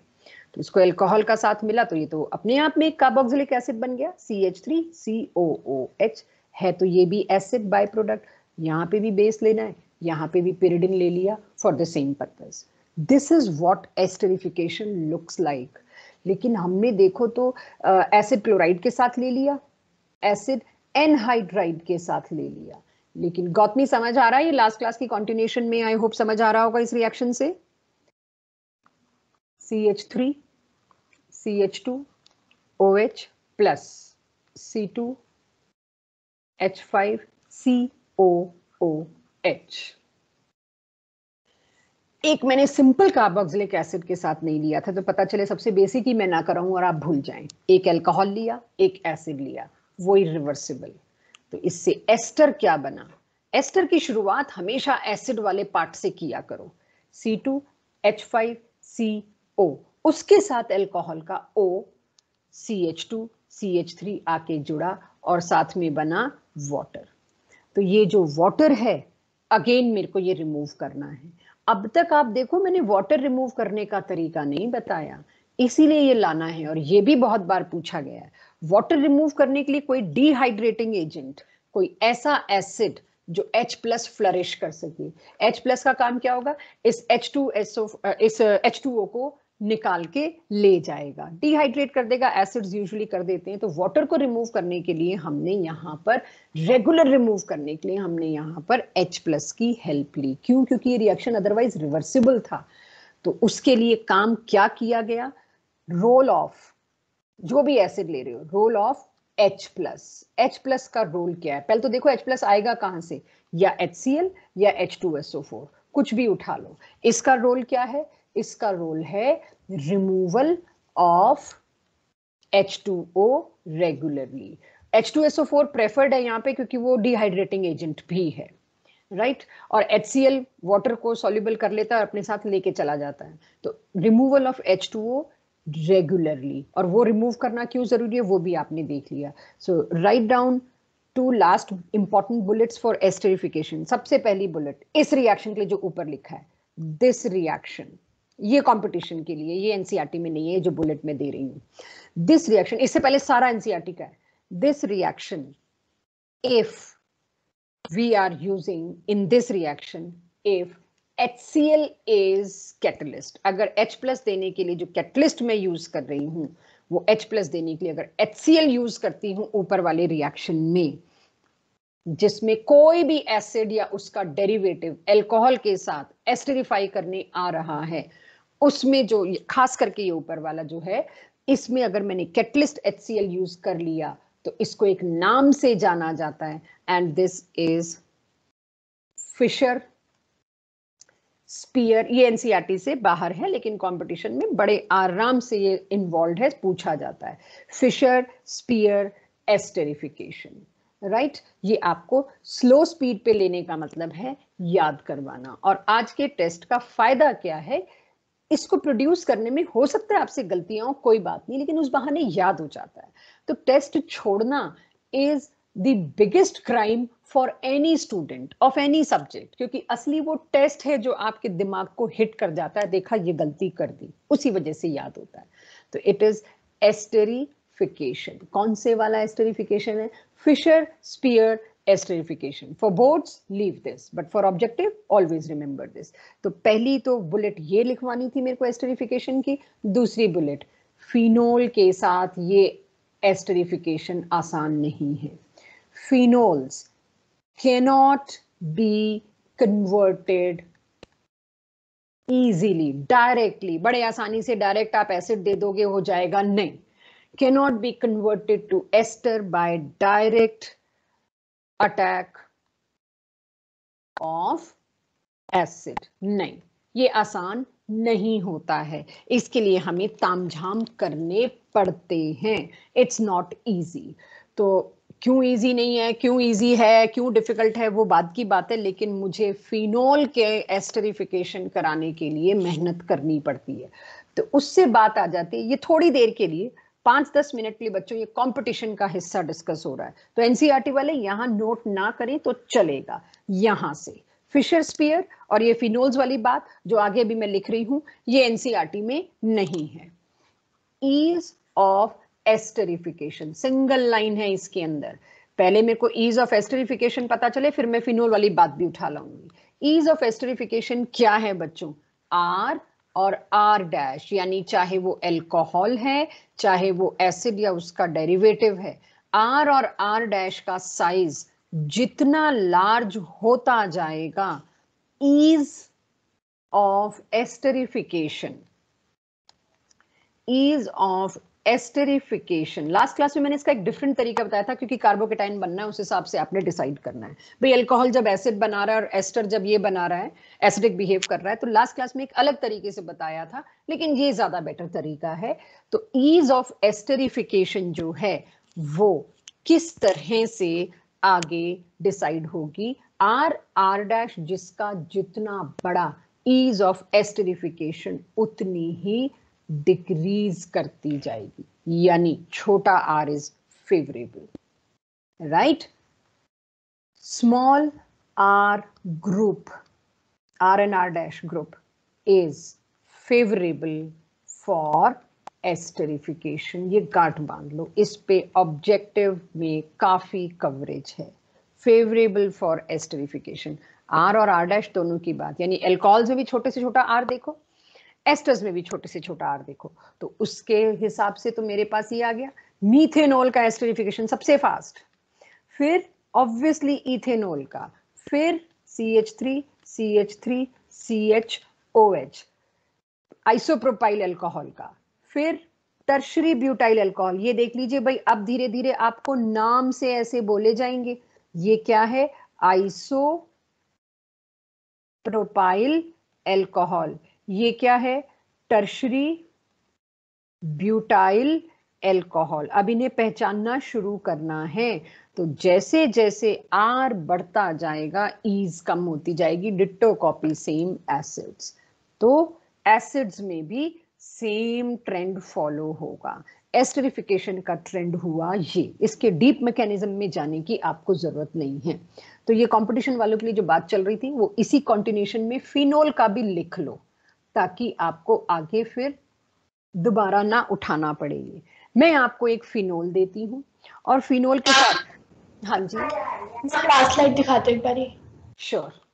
तो इसको एल्कोहल का साथ मिला तो ये तो अपने आप में एक कार्बोक्सिलिक एसिड बन गया C H three C O O H है तो ये भी एसिड बाय प्रोडक्ट यहाँ पे भी बेस लेना है यहाँ पे भी पिरिडिन ले लिया for the same purpose this is what esterification looks like लेकिन हमने देखो तो एसिड क्लोराइड के साथ ले लिया एसिड एनहाइड्राइड के साथ ले लिया लेकिन गौतमी समझ आ रहा है ये लास्ट क्लास की कॉन्टिन्यूशन में आई होप समझ आ रहा होगा इस रिएक्शन से C H three C H two O H plus C two H five C O O H एक मैंने सिंपल कार्बोक्सिलिक एसिड के साथ नहीं लिया था तो पता चले सबसे बेसिक ही मैं ना कराऊं और आप भूल जाएं एक अल्कोहल लिया एक एसिड लिया वो इरिवर्सिबल तो इससे एस्टर क्या बना एस्टर की शुरुआत हमेशा एसिड वाले पार्ट से किया करो C two H five C O उसके साथ एल्कोहल का O C H two C H three आके जुड़ा और साथ में बना वॉटर तो ये जो वॉटर है अगेन मेरे को ये रिमूव करना है अब तक आप देखो मैंने वाटर रिमूव करने का तरीका नहीं बताया इसीलिए ये लाना है और ये भी बहुत बार पूछा गया है वाटर रिमूव करने के लिए कोई डिहाइड्रेटिंग एजेंट कोई ऐसा एसिड जो H प्लस फ्लरिश कर सके H प्लस का काम क्या होगा इस H2SO इस H2O को निकाल के ले जाएगा डिहाइड्रेट कर देगा एसिड्स यूजुअली कर देते हैं तो वाटर को रिमूव करने के लिए हमने यहाँ पर रेगुलर रिमूव करने के लिए हमने यहाँ पर एच प्लस की हेल्प ली क्यों क्योंकि ये रिएक्शन अदरवाइज रिवर्सिबल था तो उसके लिए काम क्या किया गया रोल ऑफ जो भी एसिड ले रहे हो role of H plus H plus का रोल क्या है पहले तो देखो एच प्लस आएगा कहां से या एल या फोर कुछ भी उठा लो इसका रोल क्या है इसका रोल है removal of H two O regularly H two S O four preferred है यहाँ पे क्योंकि वो डिहाइड्रेटिंग एजेंट भी है राइट right? और एच सी एल वाटर को सॉल्यूबल कर लेता है और अपने साथ लेके चला जाता है तो removal of H two O regularly और वो रिमूव करना क्यों जरूरी है वो भी आपने देख लिया so write down two last important bullets for esterification सबसे पहली बुलेट इस रिएक्शन के लिए जो ऊपर लिखा है दिस रिएक्शन ये कंपटीशन के लिए ये एनसीईआरटी e में नहीं है जो बुलेट में दे रही हूँ दिस रिएक्शन इससे पहले सारा एनसीईआरटी e का है this reaction if we are using in this reaction if HCl is catalyst. अगर H प्लस देने के लिए जो catalyst में यूज कर रही हूँ वो H प्लस देने के लिए अगर HCl यूज करती हूँ ऊपर वाले रिएक्शन में जिसमें कोई भी एसिड या उसका डेरिवेटिव अल्कोहल के साथ एस्टरीफाई करने आ रहा है उसमें जो खास करके ये ऊपर वाला जो है इसमें अगर मैंने कैटलिस्ट एच यूज कर लिया तो इसको एक नाम से जाना जाता है and this is Fischer Speier ये एनसीईआरटी e से बाहर है लेकिन कंपटीशन में बड़े आराम से ये इन्वॉल्व है पूछा जाता है फिशर स्पीयर एस्टेरिफिकेशन राइट ये आपको स्लो स्पीड पे लेने का मतलब है याद करवाना और आज के टेस्ट का फायदा क्या है इसको प्रोड्यूस करने में हो सकता है आपसे गलतियां हो कोई बात नहीं लेकिन उस बहाने याद हो जाता है तो टेस्ट छोड़ना is the biggest crime for any student of any subject क्योंकि असली वो टेस्ट है जो आपके दिमाग को हिट कर जाता है देखा ये गलती कर दी उसी वजह से याद होता है तो इट इज एस्टेरीफिकेशन कौन से वाला एस्टेरीफिकेशन है Fischer Speier esterification. For boards, leave this. But for objective, always remember this. तो पहली तो bullet ये लिखवानी थी मेरे को esterification की दूसरी bullet फिनोल के साथ ये esterification आसान नहीं है phenols cannot be converted easily, directly. बड़े आसानी से डायरेक्ट आप एसिड दे दोगे हो जाएगा नहीं cannot be converted to ester by direct attack of acid नहीं ये आसान नहीं होता है इसके लिए हमें तामझाम करने पड़ते हैं इट्स नॉट ईजी तो क्यों इजी नहीं है क्यों इजी है क्यों डिफिकल्ट है वो बात की बात है लेकिन मुझे फिनोल के एस्टरीफिकेशन कराने के लिए मेहनत करनी पड़ती है तो उससे बात आ जाती है ये थोड़ी देर के लिए पांच दस मिनट के लिए बच्चों ये कंपटीशन का हिस्सा डिस्कस हो रहा है तो एनसीईआरटी e वाले यहाँ नोट ना करें तो चलेगा यहां से फिशर स्पीयर और ये फिनोल्स वाली बात जो आगे भी मैं लिख रही हूं ये एनसीईआरटी e में नहीं है ease of esterification single line है इसके अंदर पहले मेरे को ईज ऑफ एस्टरिफिकेशन पता चले फिर मैं फिनोल वाली बात भी उठा लाऊंगी ईज ऑफ एस्टरिफिकेशन क्या है बच्चों आर और आर डैश यानी चाहे वो एल्कोहल है चाहे वो एसिड या उसका डेरिवेटिव है आर और आर डैश का साइज जितना लार्ज होता जाएगा ease of esterification ease of esterification last class में मैंने इसका एक डिफरेंट तरीका बताया था क्योंकि कार्बोकेटाइन बनना है उस हिसाब से आपने डिसाइड करना है भाई अल्कोहल जब एसिड बना रहा है और एस्टर जब ये बना रहा है एसिडिक बिहेव कर रहा है तो लास्ट क्लास में एक अलग तरीके से बताया था लेकिन ये ज्यादा बेटर तरीका है तो ईज ऑफ एस्टेरिफिकेशन जो है वो किस तरह से आगे डिसाइड होगी आर आर डैश जिसका जितना बड़ा ईज ऑफ एस्टेरिफिकेशन उतनी ही डिक्रीज करती जाएगी यानी छोटा R is favourable right small R group R and R dash group is favourable for esterification ये गांठ बांध लो इस पे ऑब्जेक्टिव में काफी कवरेज है फेवरेबल फॉर एस्टरिफिकेशन आर और आर डैश दोनों की बात यानी एल्कोहल से भी छोटे से छोटा आर देखो एस्टर्स में भी छोटे से छोटा आर देखो तो उसके हिसाब से तो मेरे पास ये आ गया मीथेनॉल का एस्टरिफिकेशन सबसे फास्ट फिर ऑब्वियसली इथेनॉल का फिर C H three C H three C H O H isopropyl alcohol का फिर टर्शरी ब्यूटाइल एल्कोहल ये देख लीजिए भाई अब धीरे धीरे आपको नाम से ऐसे बोले जाएंगे ये क्या है आइसो प्रोपाइल एल्कोहल ये क्या है टर्शरी ब्यूटाइल एल्कोहल अब इन्हें पहचानना शुरू करना है तो जैसे जैसे आर बढ़ता जाएगा ईज कम होती जाएगी डिट्टो कॉपी सेम एसिड्स तो एसिड्स में भी सेम ट्रेंड फॉलो होगा एस्टरिफिकेशन का ट्रेंड हुआ ये इसके डीप मैकेनिज्म में जाने की आपको ज़रूरत नहीं है तो ये कंपटीशन वालों के लिए जो बात चल रही थी वो इसी कॉन्टिन्यूशन में फिनोल का भी लिख लो ताकि आपको आगे फिर दोबारा ना उठाना पड़े मैं आपको एक फिनोल देती हूँ और फिनोल के साथ हाँ जी लास्ट दिखाते श्योर sure.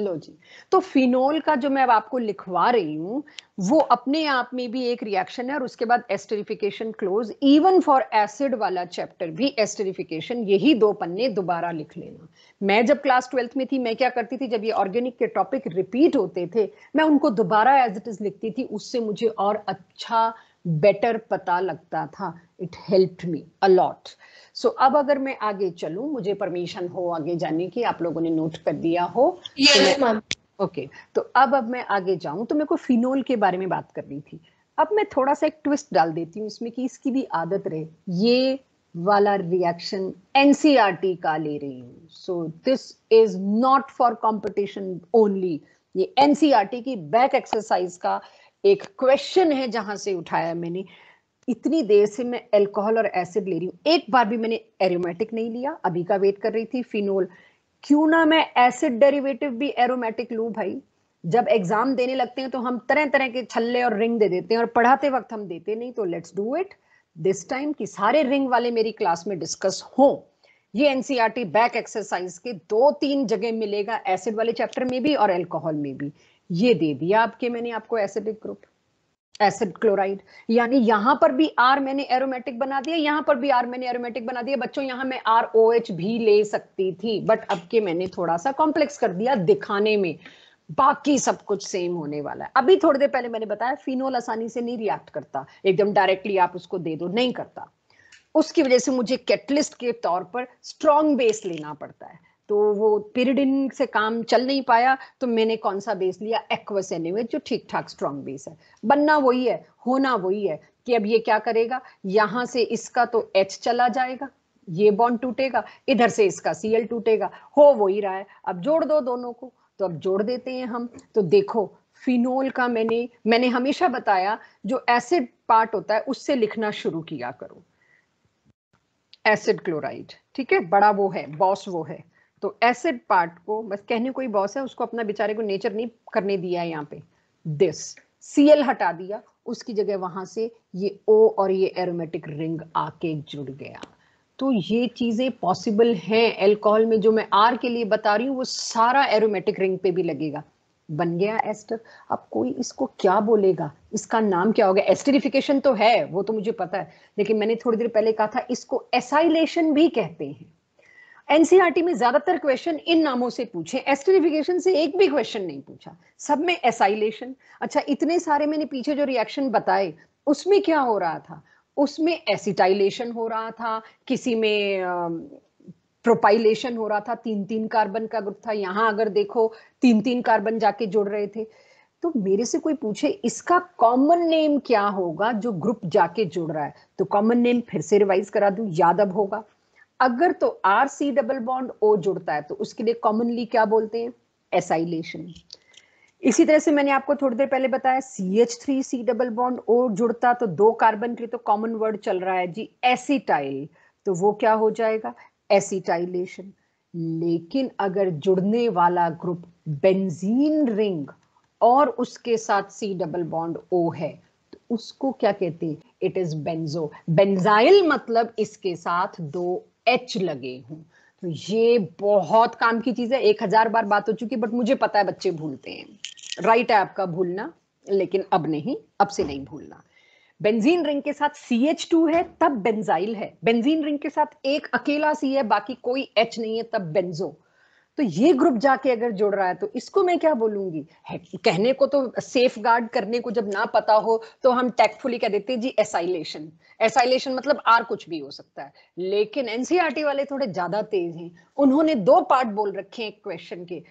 लो जी तो फिनोल का जो मैं अब आपको लिखवा रही हूँ वो अपने आप में भी एक रिएक्शन है और उसके बाद esterification close even for acid वाला चैप्टर भी एस्टरिफिकेशन यही दो पन्ने दोबारा लिख लेना मैं जब क्लास ट्वेल्थ में थी मैं क्या करती थी जब ये ऑर्गेनिक के टॉपिक रिपीट होते थे मैं उनको दोबारा एज इट इज लिखती थी उससे मुझे और अच्छा बेटर पता लगता था it help me a lot so so, अब अगर मैं आगे चलूं मुझे परमिशन हो आगे जाने की आप लोगों ने नोट कर दिया हो yes, तो मैं, ओके तो अब अब मैं आगे जाऊं तो मेरे को फिनोल के बारे में बात करनी थी अब मैं थोड़ा सा एक ट्विस्ट डाल देती हूँ इसमें कि इसकी भी आदत रहे ये वाला रिएक्शन एनसीईआरटी e का ले रही हूँ so this is not for competition only ये एनसीईआरटी e की बैक एक्सरसाइज का एक क्वेश्चन है जहां से उठाया मैंने इतनी देर से मैं अल्कोहल और एसिड ले रही हूँ एक बार भी मैंने एरोमेटिक नहीं लिया अभी का वेट कर रही थी फिनोल क्यों ना मैं एसिड डेरिवेटिव भी एरोमेटिक लू भाई जब एग्जाम देने लगते हैं तो हम तरह तरह के छल्ले और रिंग दे देते हैं और पढ़ाते वक्त हम देते नहीं तो let's do it this time कि सारे रिंग वाले मेरी क्लास में डिस्कस हो ये एनसीआरटी बैक एक्सरसाइज के दो तीन जगह मिलेगा एसिड वाले चैप्टर में भी और एल्कोहल में भी ये दे दिया आपके मैंने आपको एसिडिक ग्रुप एसिड क्लोराइड यानी यहां पर भी आर मैंने एरोमेटिक बना दिया यहां पर भी आर मैंने एरोमेटिक बना दिया बच्चों यहां मैं आर ओ एच भी ले सकती थी बट अब के मैंने थोड़ा सा कॉम्प्लेक्स कर दिया दिखाने में बाकी सब कुछ सेम होने वाला है अभी थोड़ी देर पहले मैंने बताया फिनोल आसानी से नहीं रिएक्ट करता एकदम डायरेक्टली आप उसको दे दो नहीं करता उसकी वजह से मुझे कैटलिस्ट के तौर पर स्ट्रॉन्ग बेस लेना पड़ता है तो वो पिरिडिन से काम चल नहीं पाया तो मैंने कौन सा बेस लिया एक्वस एनिवेट जो ठीक ठाक स्ट्रॉन्ग बेस है बनना वही है होना वही है कि अब ये क्या करेगा यहाँ से इसका तो एच चला जाएगा ये बॉन्ड टूटेगा इधर से इसका सीएल टूटेगा हो वही रहा है अब जोड़ दो दोनों को तो अब जोड़ देते हैं हम तो देखो फिनोल का मैंने मैंने हमेशा बताया जो एसिड पार्ट होता है उससे लिखना शुरू किया करो एसिड क्लोराइड ठीक है बड़ा वो है बॉस वो है तो एसिड पार्ट को बस कहने कोई बॉस है उसको अपना बेचारे को नेचर नहीं करने दिया यहाँ पे दिस सीएल हटा दिया उसकी जगह वहां से ये ओ और ये एरोमेटिक रिंग आके जुड़ गया तो ये चीजें पॉसिबल हैं एल्कोहल में जो मैं आर के लिए बता रही हूँ वो सारा एरोमेटिक रिंग पे भी लगेगा बन गया एस्टर अब कोई इसको क्या बोलेगा इसका नाम क्या होगा एस्टरिफिकेशन तो है वो तो मुझे पता है लेकिन मैंने थोड़ी देर पहले कहा था इसको एसाइलेशन भी कहते हैं एनसीईआरटी में ज्यादातर क्वेश्चन इन नामों से पूछे एस्टरिफिकेशन से एक भी क्वेश्चन नहीं पूछा सब में एसाइलेशन अच्छा इतने सारे मैंने पीछे जो रिएक्शन बताए उसमें क्या हो रहा था उसमें एसिटाइलेशन हो रहा था किसी में प्रोपाइलेशन हो रहा था तीन तीन कार्बन का ग्रुप था यहाँ अगर देखो तीन तीन कार्बन जाके जुड़ रहे थे तो मेरे से कोई पूछे इसका कॉमन नेम क्या होगा जो ग्रुप जाके जुड़ रहा है तो कॉमन नेम फिर से रिवाइज करा दू यादव होगा अगर तो R C double bond O जुड़ता है तो उसके लिए कॉमनली क्या बोलते हैं एसाइलेशन इसी तरह से मैंने आपको थोड़ी देर पहले बताया C H three C double bond O जुड़ता तो दो कार्बन के तो कॉमन वर्ड चल रहा है जी एसीटाइल तो वो क्या हो जाएगा एसीटाइलेशन लेकिन अगर जुड़ने वाला ग्रुप बेंजीन रिंग और उसके साथ सी डबल बॉन्ड ओ है तो उसको क्या कहते हैं इट इज बेंजो बेंजाइल मतलब इसके साथ दो एच लगे हूँ तो ये बहुत काम की चीज है एक हजार बार बात हो चुकी है बट मुझे पता है बच्चे भूलते हैं राइट है आपका भूलना लेकिन अब नहीं अब से नहीं भूलना बेंजीन रिंग के साथ सी एच टू है तब बेंजाइल है बेंजीन रिंग के साथ एक अकेला सी है बाकी कोई एच नहीं है तब बेंजो तो ये ग्रुप जाके अगर जुड़ रहा है तो इसको मैं क्या बोलूंगी कहने को तो सेफ गार्ड करने को जब ना पता हो तो हम टैक्टफुली कह देते हैं जी एसाइलेशन एसाइलेशन मतलब आर कुछ भी हो सकता है लेकिन एनसीआरटी e वाले थोड़े ज्यादा तेज हैं उन्होंने दो पार्ट बोल रखे हैं क्वेश्चन के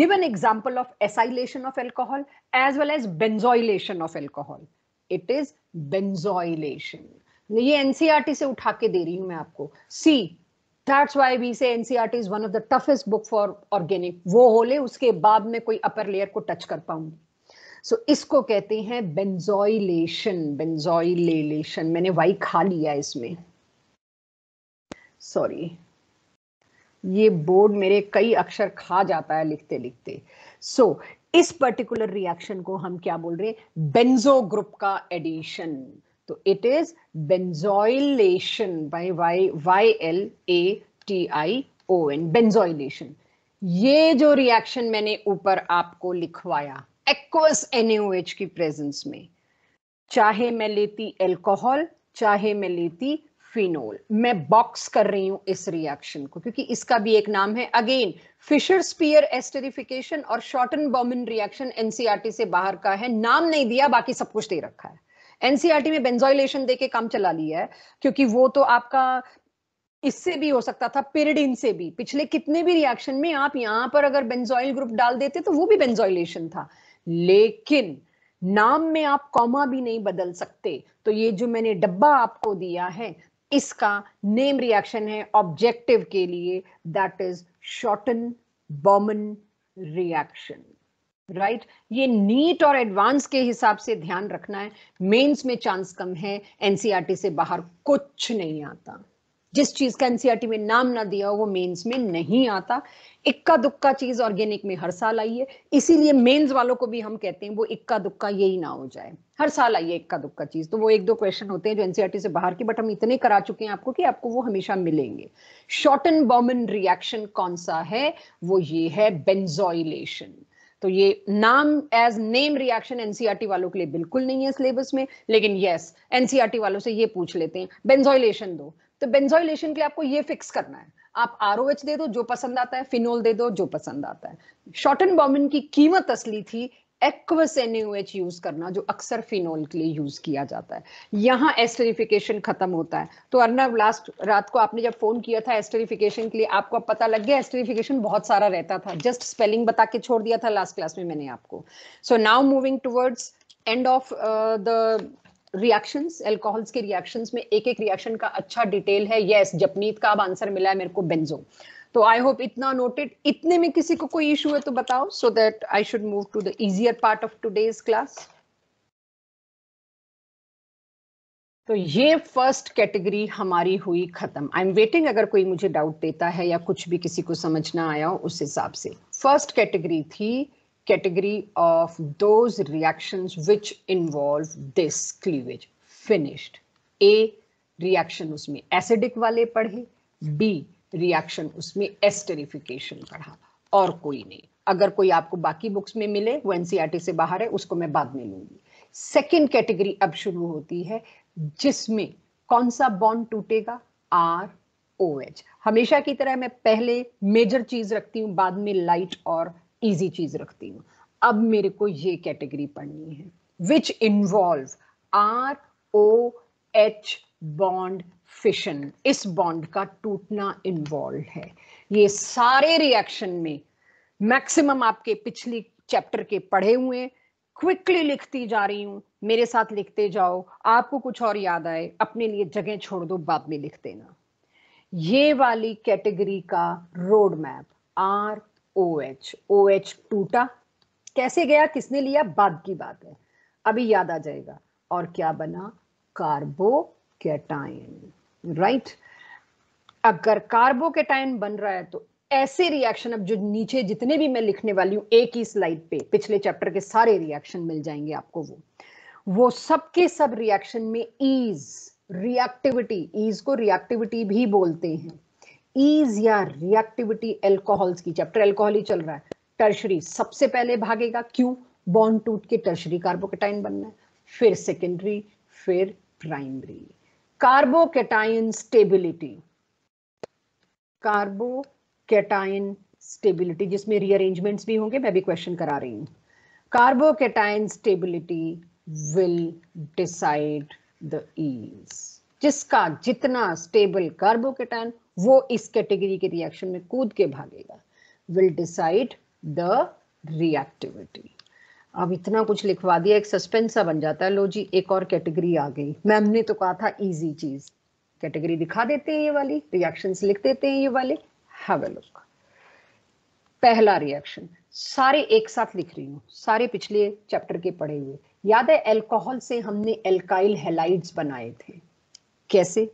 give an example of acylation of alcohol as well as benzoylation of alcohol it is benzoylation. ये एनसीआरटी e से उठा के दे रही हूं मैं आपको see that's why we say NCERT is one of the toughest book for organic वो हो ले उसके बाद में कोई अपर लेयर को टच कर पाऊंगी सो so, इसको कहते हैं बेंजोइलेशन बेंजोइलेशन मैंने वाई खा लिया इसमें सॉरी ये बोर्ड मेरे कई अक्षर खा जाता है लिखते लिखते सो so, इस पर्टिकुलर रिएक्शन को हम क्या बोल रहे हैं बेंजो ग्रुप का एडिशन तो it is benzoylation by Y Y L A T I O N benzoylation ये जो रिएक्शन मैंने ऊपर आपको लिखवाया एक्वस एनएओएच की प्रेजेंस में चाहे मैं लेती एल्कोहल चाहे मैं लेती फिनोल मैं बॉक्स कर रही हूं इस रिएक्शन को क्योंकि इसका भी एक नाम है अगेन फिशर स्पीयर एस्टेरिफिकेशन और शॉर्टन बॉमिन रिएक्शन एनसीआरटी से बाहर का है नाम नहीं दिया बाकी सब कुछ दे रखा है एनसीआरटी में बेंजोइलेशन देके काम चला लिया है क्योंकि वो तो आपका इससे भी हो सकता था पेरिडिन से भी पिछले कितने भी रिएक्शन में आप यहां पर अगर बेंजोइल ग्रुप डाल देते तो वो भी बेंजोइलेशन था लेकिन नाम में आप कॉमा भी नहीं बदल सकते तो ये जो मैंने डब्बा आपको दिया है इसका नेम रिएक्शन है ऑब्जेक्टिव के लिए that is Schotten Baumann reaction right right? ये नीट और एडवांस के हिसाब से ध्यान रखना है मेंस में चांस कम है एनसीईआरटी e से बाहर कुछ नहीं आता जिस चीज का एनसीईआरटी e में नाम ना दिया हो वो मेंस में नहीं आता इक्का दुक्का चीज ऑर्गेनिक में हर साल आई है इसीलिए मेंस वालों को भी हम कहते हैं वो इक्का दुक्का यही ना हो जाए हर साल आई है इक्का दुक्का चीज तो वो एक दो क्वेश्चन होते हैं जो एनसीआरटी e से बाहर के बट हम इतने करा चुके हैं आपको कि आपको वो हमेशा मिलेंगे शॉर्ट एंड बॉमन रिएक्शन कौन सा है वो ये है बेंजोइलेशन तो ये नाम एज नेम रिएक्शन एनसीआरटी वालों के लिए बिल्कुल नहीं है सिलेबस में लेकिन यस एनसीआरटी e वालों से ये पूछ लेते हैं बेंजोइलेशन दो तो बेंजोइलेशन के लिए आपको ये फिक्स करना है आप आर दे दो जो पसंद आता है फिनोल दे दो जो पसंद आता है शॉर्टन बॉमिन की कीमत असली थी एक्वस एनयूएच यूज करना जो अक्सर फिनोल के लिए यूज किया जाता है यहाँ एस्टरिफिकेशन खत्म होता है तो अर्नब लास्ट रात को आपने जब फोन किया था एस्टरिफिकेशन के लिए आपको अब पता लग गया एस्टरिफिकेशन बहुत सारा रहता था जस्ट स्पेलिंग बता के छोड़ दिया था लास्ट क्लास में मैंने आपको so now moving towards end of the reactions alcohols के रिएक्शंस में एक एक रिएक्शन का अच्छा डिटेल है यस yes, जपनीत का अब आंसर मिला है मेरे को बेंजो तो आई होप इतना नोटेड इतने में किसी को कोई इशू है तो बताओ so that I should move to the easier part of today's class तो ये फर्स्ट कैटेगरी हमारी हुई खत्म आई एम वेटिंग अगर कोई मुझे डाउट देता है या कुछ भी किसी को समझ ना आया हो उस हिसाब से फर्स्ट कैटेगरी थी category of those reactions which involve this cleavage finished a reaction उसमें एसिडिक वाले पढ़े बी रिएक्शन उसमें एस्टेरिफिकेशन पढ़ा और कोई नहीं अगर कोई आपको बाकी बुक्स में मिले वो एनसीआरटी e से बाहर है उसको मैं बाद में लूंगी सेकेंड कैटेगरी अब शुरू होती है जिसमें कौन सा बॉन्ड टूटेगा आर ओ एच हमेशा की तरह मैं पहले मेजर चीज रखती हूँ बाद में लाइट और इजी चीज रखती हूँ अब मेरे को ये कैटेगरी पढ़नी है which involve R O H bond fission इस बॉन्ड का टूटना इन्वॉल्व है ये सारे रिएक्शन में मैक्सिमम आपके पिछली चैप्टर के पढ़े हुए क्विकली लिखती जा रही हूं मेरे साथ लिखते जाओ आपको कुछ और याद आए अपने लिए जगह छोड़ दो बाद में लिख देना ये वाली कैटेगरी का road map R O H O H टूटा कैसे गया किसने लिया बाद की बात है अभी याद आ जाएगा और क्या बना कार्बो कैटाइन राइट अगर कार्बो कार्बोकेटाइन बन रहा है तो ऐसे रिएक्शन अब जो नीचे जितने भी मैं लिखने वाली हूँ एक ही स्लाइड पे पिछले चैप्टर के सारे रिएक्शन मिल जाएंगे आपको वो वो सबके सब रिएक्शन में ईज रिएक्टिविटी ईज को रिएक्टिविटी भी बोलते हैं ईज या रिएक्टिविटी एल्कोहल्स की चैप्टर एल्कोहल ही चल रहा है टर्शरी सबसे पहले भागेगा क्यों बॉन्ड टूट के टर्शरी कार्बोकेटाइन बनना है फिर सेकेंडरी फिर primary carbocation stability carbocation stability जिसमें रीअरेंजमेंट्स भी होंगे मैं भी क्वेश्चन करा रही हूं carbocation stability will decide the ease जिसका जितना स्टेबल कार्बोकेटाइन वो इस कैटेगरी के रिएक्शन में कूद के भागेगा विल डिसाइड द रिएक्टिविटी अब इतना कुछ लिखवा दिया एक सस्पेंस सा बन जाता है लो जी एक और कैटेगरी आ गई मैम ने तो कहा था इजी चीज कैटेगरी दिखा देते हैं ये वाली रिएक्शन लिख देते हैं ये वाले हैव अ लुक पहला रिएक्शन सारे एक साथ लिख रही हूँ सारे पिछले चैप्टर के पढ़े हुए याद है एल्कोहल से हमने एल्काइल हेलाइड्स बनाए थे कैसे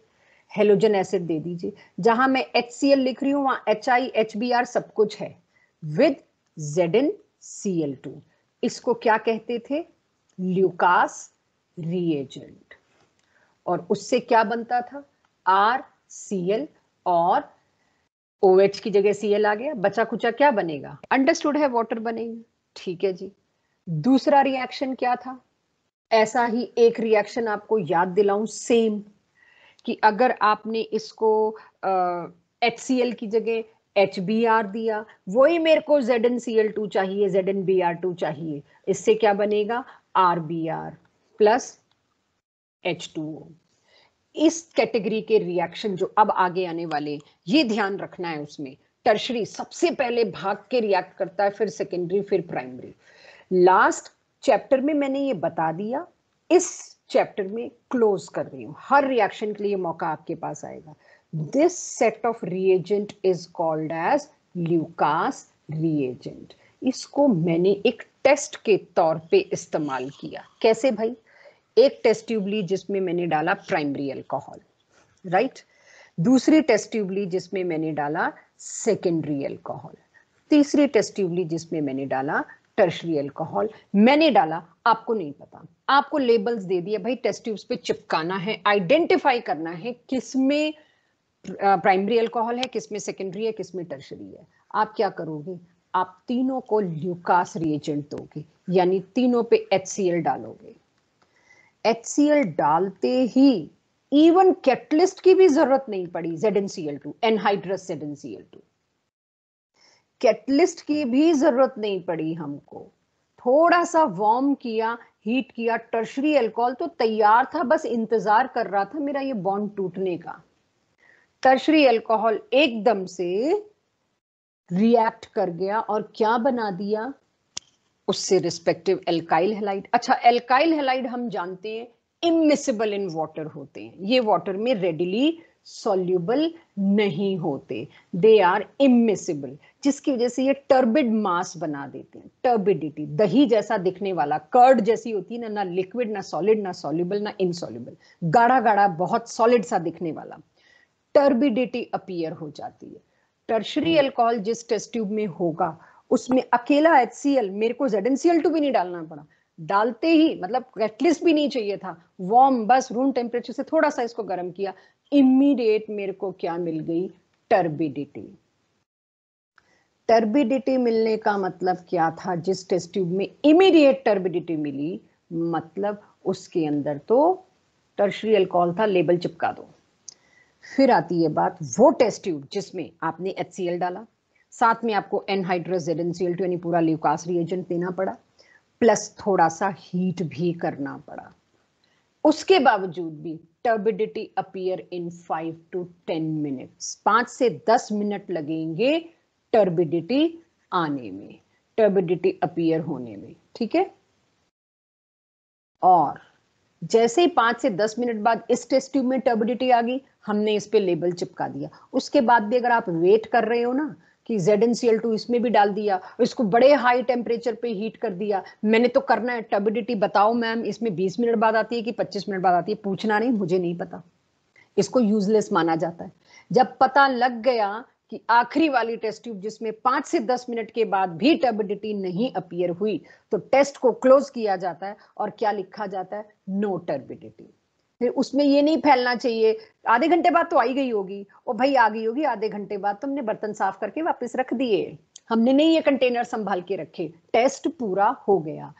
हेलोजन एसिड दे दीजिए जहां मैं एच लिख रही हूँ वहां एच आई सब कुछ है with Z C L two इसको क्या कहते थे ल्यूकास रिएजेंट और उससे क्या बनता था आर सी एल और ओ OH की जगह सी एल आ गया बचा कुचा क्या बनेगा अंडरस्टूड है वाटर बनेगी ठीक है जी दूसरा रिएक्शन क्या था ऐसा ही एक रिएक्शन आपको याद दिलाऊं सेम कि अगर आपने इसको एच सी एल की जगह एच बी आर दिया वही मेरे को Z N C L two चाहिए Z N B R two चाहिए इससे क्या बनेगा R B R plus H two O इस कैटेगरी के रिएक्शन जो अब आगे आने वाले ये ध्यान रखना है उसमें टर्शरी सबसे पहले भाग के रिएक्ट करता है फिर सेकेंडरी फिर प्राइमरी लास्ट चैप्टर में मैंने ये बता दिया इस चैप्टर में क्लोज कर रही हूं हर रिएक्शन के लिए मौका आपके पास आएगा This set of reagent is called as Lucas reagent. इसको मैंने एक टेस्ट के तौर पे इस्तेमाल किया कैसे भाई एक टेस्ट ट्यूब ली जिसमें मैंने डाला प्राइमरी अल्कोहल राइट दूसरी टेस्ट ट्यूब ली जिसमें मैंने डाला सेकेंडरी अल्कोहल तीसरी टेस्ट ट्यूब ली जिसमें मैंने डाला टर्शरी अल्कोहल मैंने डाला आपको नहीं पता आपको लेबल्स दे दिए भाई टेस्ट ट्यूब्स पे चिपकाना है आइडेंटिफाई करना है किसमें प्राइमरी अल्कोहल है किसमें सेकेंडरी है किसमें टर्शरी है आप क्या करोगे आप तीनों को ल्यूकास रिएजेंट दोगे यानी तीनों पे एच डालोगे एच डालते ही इवन कैटलिस्ट की भी जरूरत नहीं पड़ी ZnCl2 एनहाइड्रस ZnCl2 कैटलिस्ट की भी जरूरत नहीं पड़ी हमको थोड़ा सा वार्म किया हीट किया टर्शरी अल्कोहल तो तैयार था बस इंतजार कर रहा था मेरा ये बॉन्ड टूटने का टर्शरी अल्कोहल एकदम से रिएक्ट कर गया और क्या बना दिया उससे रिस्पेक्टिव एल्काइल हेलाइड अच्छा एल्काइल हेलाइड हम जानते हैं इमिसिबल इन वाटर होते हैं ये वाटर में रेडिली सॉल्यूबल नहीं होते दे आर इमिसिबल जिसकी वजह से ये टर्बिड मास बना देते हैं टर्बिडिटी दही जैसा दिखने वाला कर्ड जैसी होती है ना ना लिक्विड ना सॉलिड ना सॉल्यूबल ना इनसॉल्यूबल गाढ़ा गाढ़ा बहुत सॉलिड सा दिखने वाला टर्बिडिटी अपीयर हो जाती है टर्शरी हम्म। अल्कोहल जिस टेस्ट ट्यूब में होगा उसमें अकेला एच मेरे को जेड तो भी नहीं डालना पड़ा डालते ही मतलब कैटलिस्ट भी नहीं चाहिए था वार्म बस रूम टेम्परेचर से थोड़ा सा इसको गर्म किया इमीडिएट मेरे को क्या मिल गई टर्बिडिटी टर्बिडिटी मिलने का मतलब क्या था जिस टेस्ट ट्यूब में इमीडिएट टर्बिडिटी मिली मतलब उसके अंदर तो टर्शरी अल्कोहल था लेबल चिपका दो फिर आती है बात वो टेस्ट ट्यूब जिसमें आपने एच डाला साथ में आपको एनहाइड्रोजेडेंसियल टू यानी पूरा ल्यूकास रिएजेंट देना पड़ा प्लस थोड़ा सा हीट भी करना पड़ा उसके बावजूद भी turbidity appear in five to ten minutes पांच से दस मिनट लगेंगे टर्बिडिटी आने में टर्बिडिटी अपीयर होने में ठीक है और जैसे ही पांच से दस मिनट बाद इस टेस्ट ट्यूब में टर्बिडिटी आ गई हमने इस पर लेबल चिपका दिया उसके बाद भी अगर आप वेट कर रहे हो ना कि Z N C L two इसमें भी डाल दिया इसको बड़े हाई टेम्परेचर पे हीट कर दिया मैंने तो करना है टर्बिडिटी बताओ मैम इसमें बीस मिनट बाद आती है कि पच्चीस मिनट बाद आती है पूछना नहीं मुझे नहीं पता इसको यूजलेस माना जाता है जब पता लग गया कि आखिरी वाली टेस्ट ट्यूब जिसमें पांच से दस मिनट के बाद भी टर्बिडिटी नहीं अपियर हुई तो टेस्ट को क्लोज किया जाता है और क्या लिखा जाता है नो टर्बिडिटी फिर उसमें ये नहीं फैलना चाहिए आधे घंटे बाद तो आई गई होगी और भाई आ गई होगी आधे घंटे बाद तुमने बर्तन साफ करके वापस रख दिए हमने नहीं ये कंटेनर संभाल के रखे टेस्ट पूरा हो गया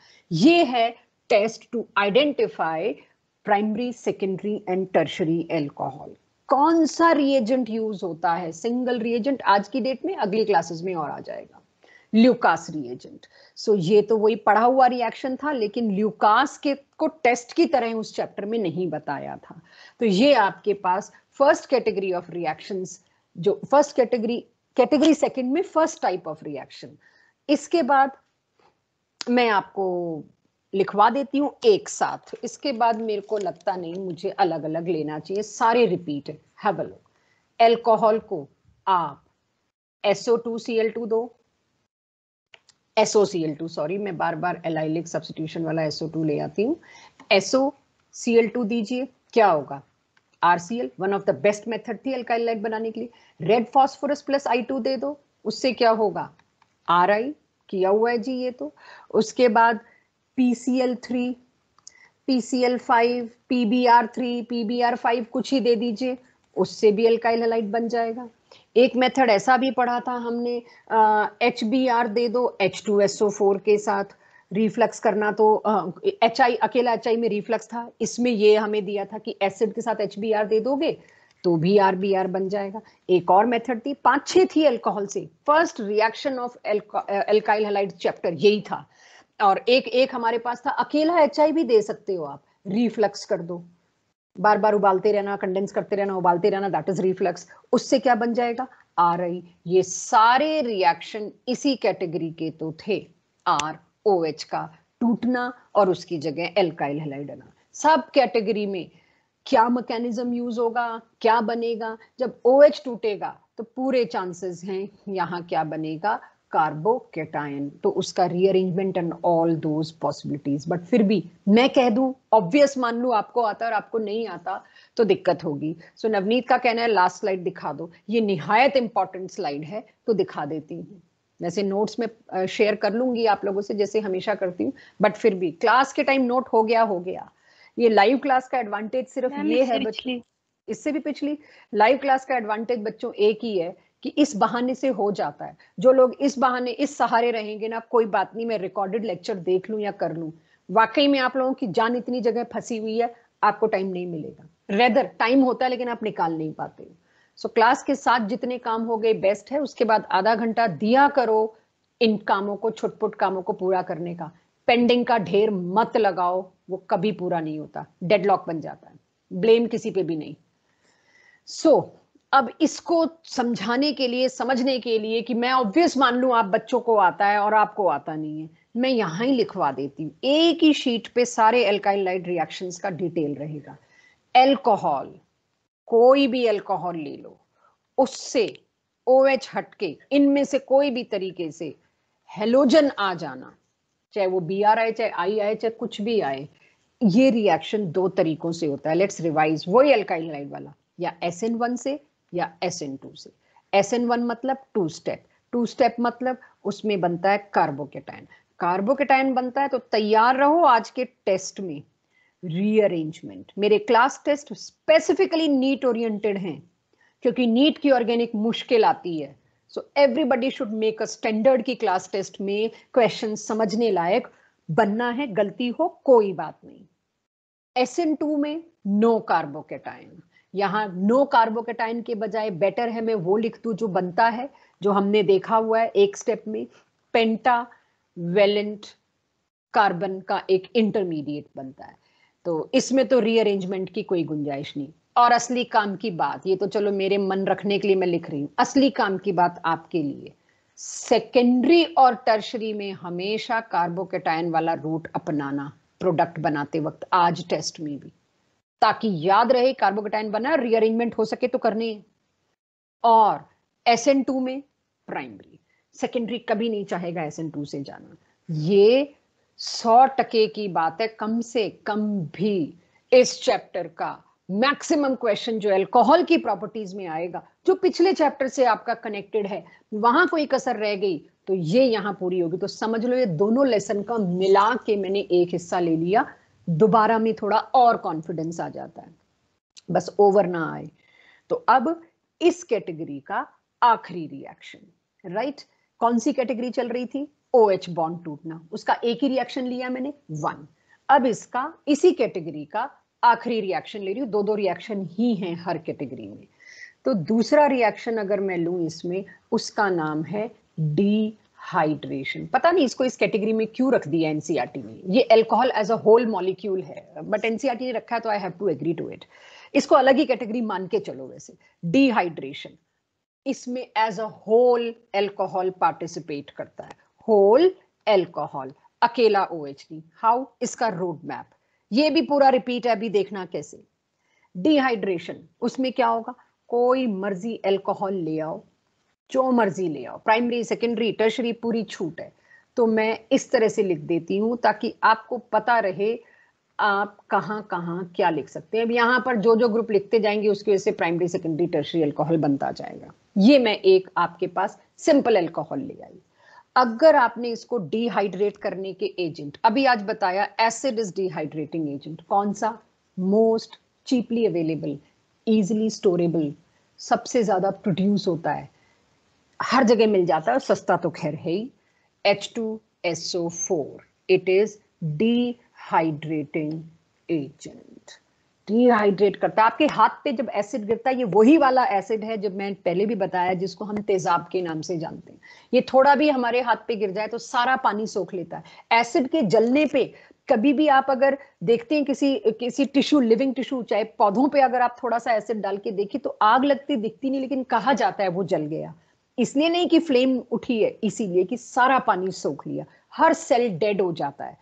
ये है test to identify primary secondary and tertiary alcohol कौन सा रिएजेंट यूज होता है सिंगल रिएजेंट आज की डेट में अगली क्लासेस में और आ जाएगा ल्यूकास रिएजेंट सो ये तो वही पढ़ा हुआ रिएक्शन था लेकिन ल्यूकास के को टेस्ट की तरह उस चैप्टर में नहीं बताया था तो ये आपके पास फर्स्ट कैटेगरी ऑफ रिएक्शंस जो फर्स्ट कैटेगरी कैटेगरी सेकंड में फर्स्ट टाइप ऑफ रिएक्शन इसके बाद मैं आपको लिखवा देती हूँ एक साथ इसके बाद मेरे को लगता नहीं मुझे अलग अलग लेना चाहिए सारे रिपीट है बोलो एल्कोहल को आप SO2Cl2 दो SOCl2 सॉरी मैं बार बार एलाइलिक सब्सिट्यूशन वाला SO2 ले आती हूँ SOCl2 दीजिए क्या होगा RCl one of the best method थी एल्काइल लाइट बनाने के लिए रेड फॉस्फोरस प्लस I2 दे दो उससे क्या होगा RI किया हुआ है जी ये तो उसके बाद PCl3, PCl5, PBr3, PBr5 कुछ ही दे दीजिए उससे भी अल्काइल हेलाइट बन जाएगा एक मेथड ऐसा भी पढ़ा था हमने एच बी आर दे दो H two S O four के साथ रिफ्लक्स करना तो एच आई अकेला एच आई में रिफ्लक्स था इसमें ये हमें दिया था कि एसिड के साथ एच बी आर दे दोगे तो भी आर बी आर बन जाएगा एक और मेथड थी पांच छह थी अल्कोहल से first reaction of alkyl halide chapter यही था और एक एक हमारे पास था अकेला एच भी दे सकते हो आप रिफ्लक्स कर दो बार बार उबालते रहना कंडेंस करते रहना उबालते रहना दैट इज रिफ्लक्स उससे क्या बन जाएगा आर आई ये सारे रिएक्शन इसी कैटेगरी के तो थे आर ओ एच का टूटना और उसकी जगह एल्काइल हेलाइडना सब कैटेगरी में क्या मैकेनिज्म यूज होगा क्या बनेगा जब ओ OH टूटेगा तो पूरे चांसेस हैं यहाँ क्या बनेगा कार्बोकेटाइन तो उसका rearrangement and all those possibilities but फिर भी मैं कह दूं ऑब्वियस मान लू आपको आता और आपको नहीं आता तो दिक्कत होगी सो so, नवनीत का कहना है लास्ट स्लाइड दिखा दो ये निहायत इंपॉर्टेंट स्लाइड है तो दिखा देती हूँ वैसे नोट्स में शेयर कर लूंगी आप लोगों से जैसे हमेशा करती हूँ बट फिर भी क्लास के टाइम नोट हो गया हो गया ये लाइव क्लास का एडवांटेज सिर्फ ये है बच्चे इससे भी पिछली लाइव क्लास का एडवांटेज बच्चों एक ही है कि इस बहाने से हो जाता है जो लोग इस बहाने इस सहारे रहेंगे ना कोई बात नहीं मैं रिकॉर्डेड लेक्चर देख लू या कर लू वाकई में आप लोगों की जान इतनी जगह फंसी हुई है आपको टाइम नहीं मिलेगा रेदर टाइम होता है लेकिन आप निकाल नहीं पाते सो so, क्लास के साथ जितने काम हो गए बेस्ट है उसके बाद आधा घंटा दिया करो इन कामों को छुटपुट कामों को पूरा करने का पेंडिंग का ढेर मत लगाओ वो कभी पूरा नहीं होता डेडलॉक बन जाता है ब्लेम किसी पे भी नहीं सो so, अब इसको समझाने के लिए समझने के लिए कि मैं ऑब्वियस मान लू आप बच्चों को आता है और आपको आता नहीं है मैं यहाँ ही लिखवा देती हूँ एक ही शीट पे सारे एल्काइल लाइट रिएक्शन का डिटेल रहेगा एल्कोहल कोई भी एल्कोहल ले लो उससे ओ एच हटके इनमें से कोई भी तरीके से हेलोजन आ जाना चाहे वो बी आर आए चाहे आई आए चाहे कुछ भी आए ये रिएक्शन दो तरीकों से होता है लेट्स रिवाइज वही एल्काइल लाइट वाला या एस एन वन से या एस एन टू से एस एन वन मतलब टू स्टेप टू स्टेप मतलब उसमें बनता है कार्बोकेटाइन कार्बोकेटाइन बनता है तो तैयार रहो आज के टेस्ट में रीअरेंजमेंट मेरे class test specifically NEET oriented हैं क्योंकि नीट की ऑर्गेनिक मुश्किल आती है so everybody should make a standard की क्लास टेस्ट में क्वेश्चन समझने लायक बनना है गलती हो कोई बात नहीं एस एन टू में नो कार्बोकेटाइन यहाँ नो कार्बोकेटाइन के बजाय बेटर है मैं वो लिख दू जो बनता है जो हमने देखा हुआ है एक स्टेप में पेंटा वेलेंट कार्बन का एक इंटरमीडिएट बनता है तो इसमें तो रीअरेंजमेंट की कोई गुंजाइश नहीं और असली काम की बात ये तो चलो मेरे मन रखने के लिए मैं लिख रही हूँ असली काम की बात आपके लिए सेकेंडरी और टर्शरी में हमेशा कार्बोकेटाइन वाला रूट अपनाना प्रोडक्ट बनाते वक्त आज टेस्ट में भी ताकि याद रहे कार्बोकेटाइन बना रीअरेंजमेंट हो सके तो करने और एस टू में प्राइमरी सेकेंडरी कभी नहीं चाहेगा एस टू से जाना ये सौ टके की बात है कम से कम भी इस चैप्टर का मैक्सिमम क्वेश्चन जो एल्कोहल की प्रॉपर्टीज में आएगा जो पिछले चैप्टर से आपका कनेक्टेड है वहां कोई कसर रह गई तो ये यहां पूरी होगी तो समझ लो ये दोनों लेसन का मिला के मैंने एक हिस्सा ले लिया दोबारा में थोड़ा और कॉन्फिडेंस आ जाता है बस ओवर ना आए तो अब इस कैटेगरी का आखिरी रिएक्शन राइट कौन सी कैटेगरी चल रही थी ओ एच बॉन्ड टूटना उसका एक ही रिएक्शन लिया मैंने वन अब इसका इसी कैटेगरी का आखिरी रिएक्शन ले रही हूं दो दो रिएक्शन ही हैं हर कैटेगरी में तो दूसरा रिएक्शन अगर मैं लू इसमें उसका नाम है डी हाइड्रेशन पता नहीं इसको इस कैटेगरी में क्यों रख दिया एनसीईआरटी e ने ये alcohol as a whole molecule है बट एनसीईआरटी e ने रखा है तो I have to agree to it इसको अलग ही कैटेगरी मान के चलो वैसे डिहाइड्रेशन इसमें as a whole alcohol participate करता है होल एल्कोहल अकेला ओ एच डी हाउ इसका रोड मैप ये भी पूरा रिपीट है अभी देखना कैसे डिहाइड्रेशन उसमें क्या होगा कोई मर्जी एल्कोहल ले आओ जो मर्जी ले आओ प्राइमरी सेकेंडरी टर्शरी पूरी छूट है तो मैं इस तरह से लिख देती हूँ ताकि आपको पता रहे आप कहाँ कहाँ क्या लिख सकते हैं अब यहाँ पर जो जो ग्रुप लिखते जाएंगे उसकी वजह से प्राइमरी सेकेंडरी टर्शरी अल्कोहल बनता जाएगा ये मैं एक आपके पास सिंपल अल्कोहल ले आई अगर आपने इसको डिहाइड्रेट करने के एजेंट अभी आज बताया एसिड इज डिहाइड्रेटिंग एजेंट कौन सा most cheaply available easily storable सबसे ज़्यादा प्रोड्यूस होता है हर जगह मिल जाता है सस्ता तो खैर है ही H two S O four it is dehydrating agent dehydrate करता है आपके हाथ पे जब एसिड गिरता है ये वही वाला एसिड है जब मैंने पहले भी बताया जिसको हम तेजाब के नाम से जानते हैं ये थोड़ा भी हमारे हाथ पे गिर जाए तो सारा पानी सोख लेता है एसिड के जलने पे कभी भी आप अगर देखते हैं किसी किसी टिश्यू लिविंग टिश्यू चाहे पौधों पे अगर आप थोड़ा सा एसिड डाल के देखिए तो आग लगती दिखती नहीं लेकिन कहा जाता है वो जल गया इसलिए नहीं कि फ्लेम उठी है इसीलिए कि सारा पानी सोख लिया हर सेल डेड हो जाता है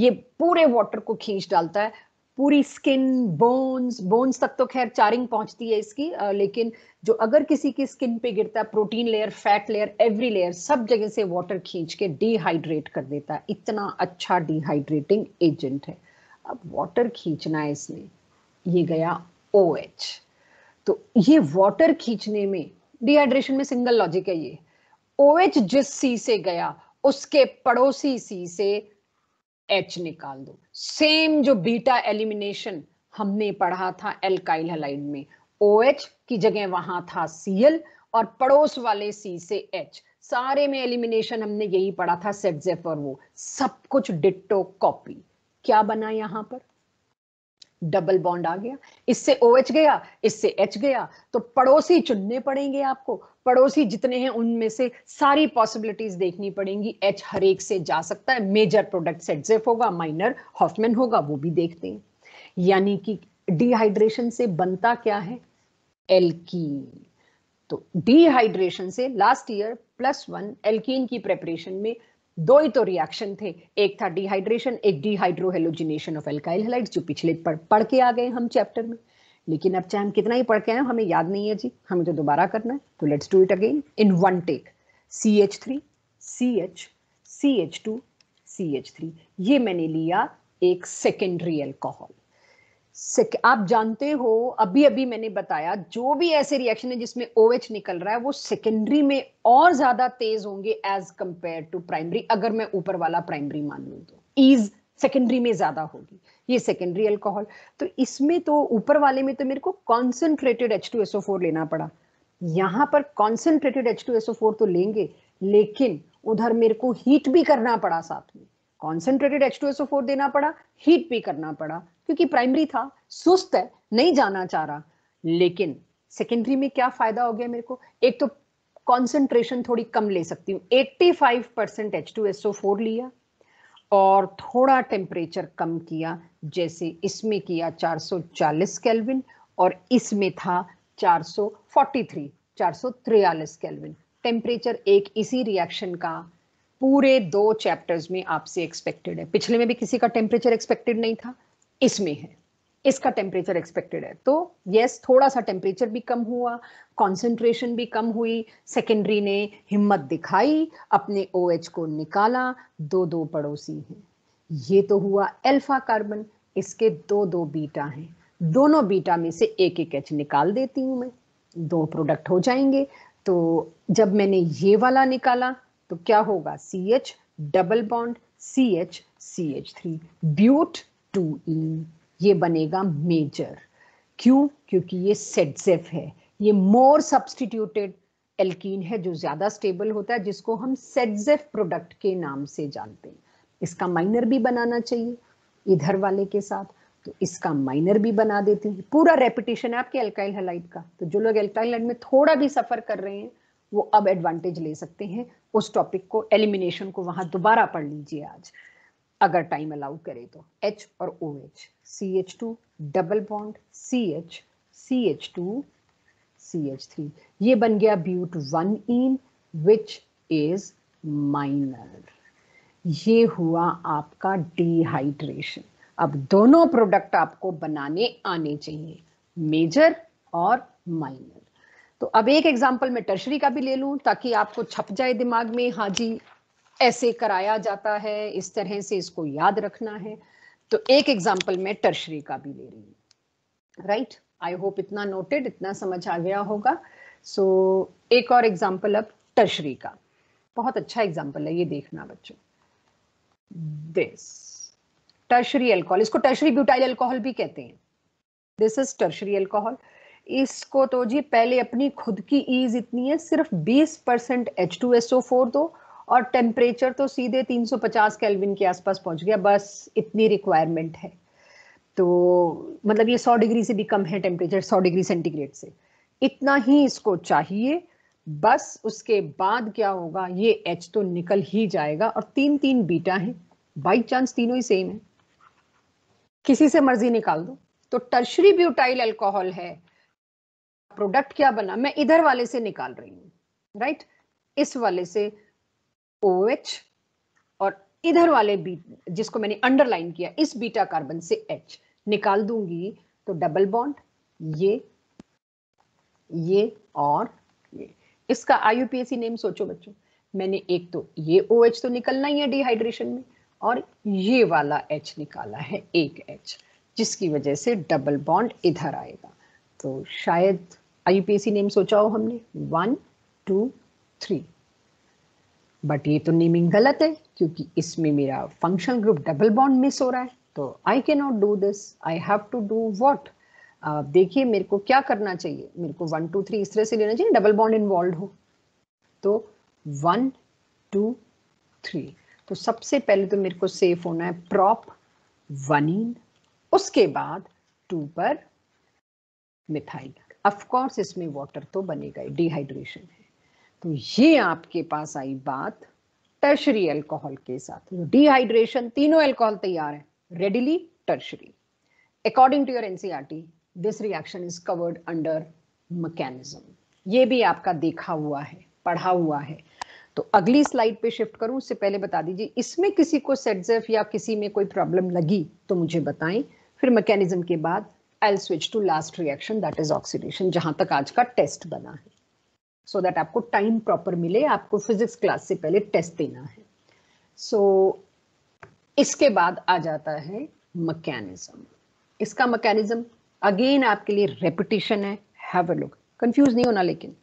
ये पूरे वाटर को खींच डालता है पूरी स्किन बोन्स बोन्स तक तो खैर चारिंग पहुंचती है इसकी लेकिन जो अगर किसी की स्किन पे गिरता है protein layer fat layer every layer सब जगह से वाटर खींच के डिहाइड्रेट कर देता है इतना अच्छा डिहाइड्रेटिंग एजेंट है अब वाटर खींचना है इसने ये गया ओ OH. तो ये वाटर खींचने में डिहाइड्रेशन में सिंगल लॉजिक है ये ओ OH जिस सी से गया उसके पड़ोसी सी से एच निकाल दो सेम जो बीटा एलिमिनेशन हमने पढ़ा था एल्काइल हलाइड में ओ OH की जगह वहां था Cl और पड़ोस वाले सी से एच सारे में एलिमिनेशन हमने यही पढ़ा था सेटजेफ और वो सब कुछ डिट्टो कॉपी क्या बना यहां पर डबल बॉन्ड आ गया इससे ओ OH एच गया इससे एच गया तो पड़ोसी चुनने पड़ेंगे आपको पड़ोसी जितने हैं उनमें से सारी पॉसिबिलिटीज देखनी पड़ेंगी एच हर एक से जा सकता है मेजर प्रोडक्ट सेटजेफ होगा माइनर हॉफमैन होगा वो भी देखते हैं यानी कि डिहाइड्रेशन से बनता क्या है एल्कीन तो डिहाइड्रेशन से last year plus one alkene की प्रेपरेशन में दो ही तो रिएक्शन थे एक था डिहाइड्रेशन एक डिहाइड्रोहेलोजिनेशन ऑफ एल्काइल हेलाइट जो पिछले पढ़ पढ़ के आ गए हम चैप्टर में लेकिन अब चाहे हम कितना ही पढ़ के आए हमें याद नहीं है जी हमें तो दोबारा करना है तो let's do it again in one take C H three C H C H two C H three ये मैंने लिया एक सेकेंडरी एल्कोहल आप जानते हो अभी अभी मैंने बताया जो भी ऐसे रिएक्शन है जिसमें ओ OH निकल रहा है वो सेकेंडरी में और ज्यादा तेज होंगे एज कंपेयर टू प्राइमरी अगर मैं ऊपर वाला प्राइमरी मान लू तो ईज सेकेंडरी में ज्यादा होगी ये सेकेंडरी अल्कोहल तो इसमें तो ऊपर वाले में तो मेरे को कॉन्सेंट्रेटेड फोर लेना पड़ा यहां पर कॉन्सेंट्रेटेड फोर तो लेंगे लेकिन उधर मेरे को हीट भी करना पड़ा साथ में कॉन्सेंट्रेटेड एच टू फोर देना पड़ा हीट पे करना पड़ा क्योंकि प्राइमरी था सुस्त है नहीं जाना चाह रहा लेकिन सेकेंडरी में क्या फायदा हो गया मेरे को एक तो कॉन्सेंट्रेशन थोड़ी कम ले सकती हूँ eighty five percent H two S O four लिया और थोड़ा टेम्परेचर कम किया जैसे इसमें किया चार सौ चालीस कैलविन और इसमें था चार चार सौ फोर्टी थ्री सौ त्रियालीस कैलविन टेम्परेचर एक इसी रिएक्शन का पूरे दो चैप्टर्स में आपसे एक्सपेक्टेड है पिछले में भी किसी का टेम्परेचर एक्सपेक्टेड नहीं था इसमें है इसका टेम्परेचर एक्सपेक्टेड है तो यस yes, थोड़ा सा टेम्परेचर भी कम हुआ कंसंट्रेशन भी कम हुई सेकेंडरी ने हिम्मत दिखाई अपने ओ OH को निकाला दो दो पड़ोसी हैं ये तो हुआ एल्फा कार्बन इसके दो दो बीटा हैं दोनों बीटा में से एक एक एच निकाल देती हूँ मैं दो प्रोडक्ट हो जाएंगे तो जब मैंने ये वाला निकाला तो क्या होगा C H double bond C H C H three but two ene ये बनेगा मेजर क्यों क्योंकि ये सेटजेफ है ये मोर सब्सटीट्यूटेड एल्कीन है जो ज़्यादा स्टेबल होता है जिसको हम सेटजेफ प्रोडक्ट के नाम से जानते हैं इसका माइनर भी बनाना चाहिए इधर वाले के साथ तो इसका माइनर भी बना देते हैं पूरा रेपिटेशन है आपके अल्काइल हेलाइट का तो जो लोग अल्काइल में थोड़ा भी सफ़र कर रहे हैं वो अब एडवांटेज ले सकते हैं उस टॉपिक को एलिमिनेशन को वहां दोबारा पढ़ लीजिए आज अगर टाइम अलाउ करे तो एच और O H C H two double bond C H C H two C H three ये बन गया but one in which is minor ये हुआ आपका डिहाइड्रेशन अब दोनों प्रोडक्ट आपको बनाने आने चाहिए मेजर और माइनर तो अब एक एग्जाम्पल मैं टर्शरी का भी ले लूं ताकि आपको छप जाए दिमाग में हाँ जी ऐसे कराया जाता है इस तरह से इसको याद रखना है तो एक एग्जाम्पल मैं टर्शरी का भी ले रही हूँ राइट आई होप इतना नोटेड इतना समझ आ गया होगा सो so, एक और एग्जाम्पल अब टर्शरी का बहुत अच्छा एग्जाम्पल है ये देखना बच्चों दिस टर्शरी अल्कोहल इसको टर्शरी ब्यूटाइल अल्कोहल भी कहते हैं दिस इज टर्शरी अल्कोहल इसको तो जी पहले अपनी खुद की ईज इतनी है सिर्फ 20 percent H two S O four दो और टेम्परेचर तो सीधे 350 केल्विन के आसपास पहुंच गया बस इतनी रिक्वायरमेंट है तो मतलब ये 100 डिग्री से भी कम है टेम्परेचर 100 डिग्री सेंटीग्रेड से इतना ही इसको चाहिए बस उसके बाद क्या होगा ये एच तो निकल ही जाएगा और तीन तीन बीटा है बाई चांस तीनों ही सेम है किसी से मर्जी निकाल दो तो टर्शरी ब्यूटाइल अल्कोहल है प्रोडक्ट क्या बना मैं इधर वाले से निकाल रही हूँ राइट इस वाले से ओ एच और इधर वाले बी जिसको मैंने अंडरलाइन किया इस बीटा कार्बन से एच निकाल दूंगी तो डबल बॉन्ड ये ये और ये इसका आई नेम सोचो बच्चों मैंने एक तो ये ओ OH तो निकलना ही है डिहाइड्रेशन में और ये वाला एच निकाला है एक एच जिसकी वजह से डबल बॉन्ड इधर आएगा तो शायद आईयूपीएसी नेम सोचा हो हमने वन टू थ्री बट ये तो नेमिंग गलत है क्योंकि इसमें मेरा function group double bond miss हो रहा है तो I can not do this I have to do what देखिए मेरे को क्या करना चाहिए मेरे को वन टू थ्री इस तरह से लेना चाहिए डबल बॉन्ड इन्वॉल्व हो तो वन टू थ्री तो सबसे पहले तो मेरे को सेफ होना है प्रॉप वनीन उसके बाद टू पर मिथाइल अफकोर्स इसमें वाटर तो बनेगा ही डिहाइड्रेशन है तो ये आपके पास आई बात टर्शरी एल्कोहल के साथ डिहाइड्रेशन तो तीनों एल्कोहल तैयार है readily tertiary according to your NCERT this reaction is covered under mechanism ये भी आपका देखा हुआ है पढ़ा हुआ है तो अगली स्लाइड पे शिफ्ट करूं उससे पहले बता दीजिए इसमें किसी को सेटजेफ या किसी में कोई प्रॉब्लम लगी तो मुझे बताएं फिर मैकेनिज्म के बाद I switch to last reaction that is oxidation जहां तक आज का टेस्ट बना है सो so दैट आपको टाइम प्रॉपर मिले आपको फिजिक्स क्लास से पहले टेस्ट देना है सो so, इसके बाद आ जाता है मकैनिज्म इसका मकैनिज्म अगेन आपके लिए रेपिटेशन है हैव अ लुक कंफ्यूज नहीं होना लेकिन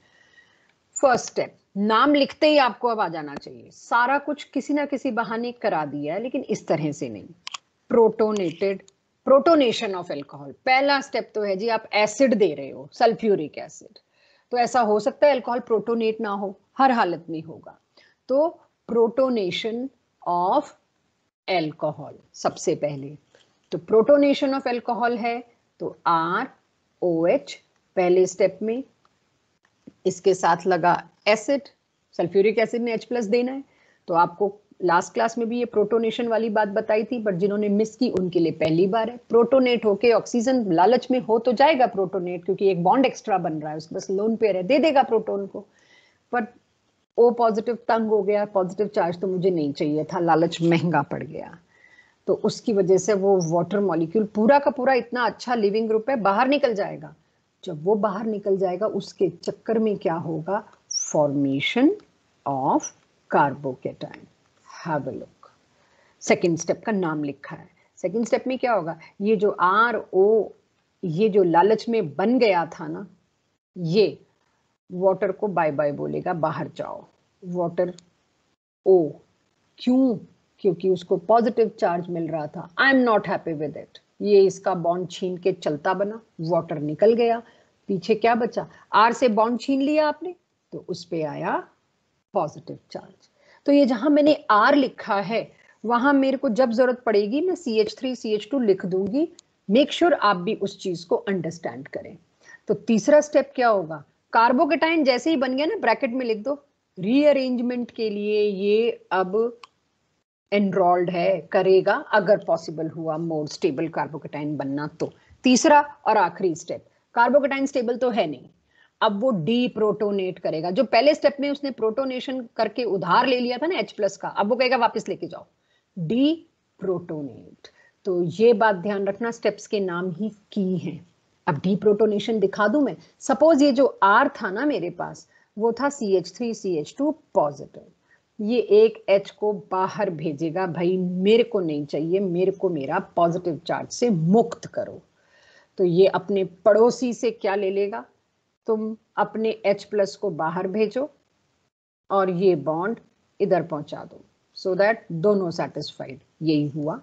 फर्स्ट स्टेप नाम लिखते ही आपको अब आ जाना चाहिए सारा कुछ किसी ना किसी बहाने करा दिया है लेकिन इस तरह से नहीं प्रोटोनेटेड प्रोटोनेशन ऑफ एल्कोहल पहला स्टेप तो है जी आप एसिड दे रहे हो सल्फ्यूरिक एसिड तो ऐसा हो सकता है एल्कोहल प्रोटोनेट ना हो हर हालत में होगा तो प्रोटोनेशन ऑफ एल्कोहल सबसे पहले तो प्रोटोनेशन ऑफ एल्कोहल है तो आर ओ एच पहले स्टेप में इसके साथ लगा एसिड सल्फ्यूरिक एसिड ने H प्लस देना है तो आपको लास्ट क्लास में भी ये प्रोटोनेशन वाली बात बताई थी बट जिन्होंने मिस की उनके लिए पहली बार है प्रोटोनेट होके ऑक्सीजन लालच में हो तो जाएगा प्रोटोनेट क्योंकि एक बॉन्ड एक्स्ट्रा बन रहा है उसके बस लोन पेयर है दे देगा प्रोटोन को बट ओ पॉजिटिव तंग हो गया पॉजिटिव चार्ज तो मुझे नहीं चाहिए था लालच महंगा पड़ गया तो उसकी वजह से वो वाटर मॉलिक्यूल पूरा का पूरा इतना अच्छा लिविंग ग्रुप है बाहर निकल जाएगा जब वो बाहर निकल जाएगा उसके चक्कर में क्या होगा formation of carbocation have a look second step का नाम लिखा है सेकेंड स्टेप में क्या होगा ये जो आर ओ ये जो लालच में बन गया था ना ये वाटर को बाय बाय बोलेगा बाहर जाओ वाटर ओ क्यों क्योंकि उसको पॉजिटिव चार्ज मिल रहा था I am not happy with it ये इसका बॉन्ड छीन के चलता बना वाटर निकल गया पीछे क्या बचा आर से बॉन्ड छीन लिया आपने तो उस पर आया पॉजिटिव चार्ज तो ये जहां मैंने आर लिखा है वहां मेरे को जब जरूरत पड़ेगी मैं C H three C H two लिख दूंगी मेक श्योर sure आप भी उस चीज को अंडरस्टैंड करें तो तीसरा स्टेप क्या होगा कार्बोकेटाइन जैसे ही बन गया ना ब्रैकेट में लिख दो रीअरेंजमेंट के लिए ये अब एनरोल्ड है करेगा अगर पॉसिबल हुआ मोर स्टेबल कार्बोकेटाइन बनना तो तीसरा और आखिरी स्टेप कार्बोकेटाइन स्टेबल तो है नहीं अब वो डी प्रोटोनेट करेगा जो पहले स्टेप में उसने प्रोटोनेशन करके उधार ले लिया था ना एच प्लस का अब वो कहेगा वापस लेके जाओ डी प्रोटोनेट तो ये बात ध्यान रखना स्टेप्स के नाम ही की हैं अब डी प्रोटोनेशन दिखा दू मैं सपोज ये जो आर था ना मेरे पास वो था C H three C H two positive ये एक एच को बाहर भेजेगा भाई मेरे को नहीं चाहिए मेरे को मेरा पॉजिटिव चार्ज से मुक्त करो तो ये अपने पड़ोसी से क्या ले लेगा तुम अपने H प्लस को बाहर भेजो और ये बॉन्ड इधर पहुंचा दो सो so दैट दोनों सेटिस्फाइड यही हुआ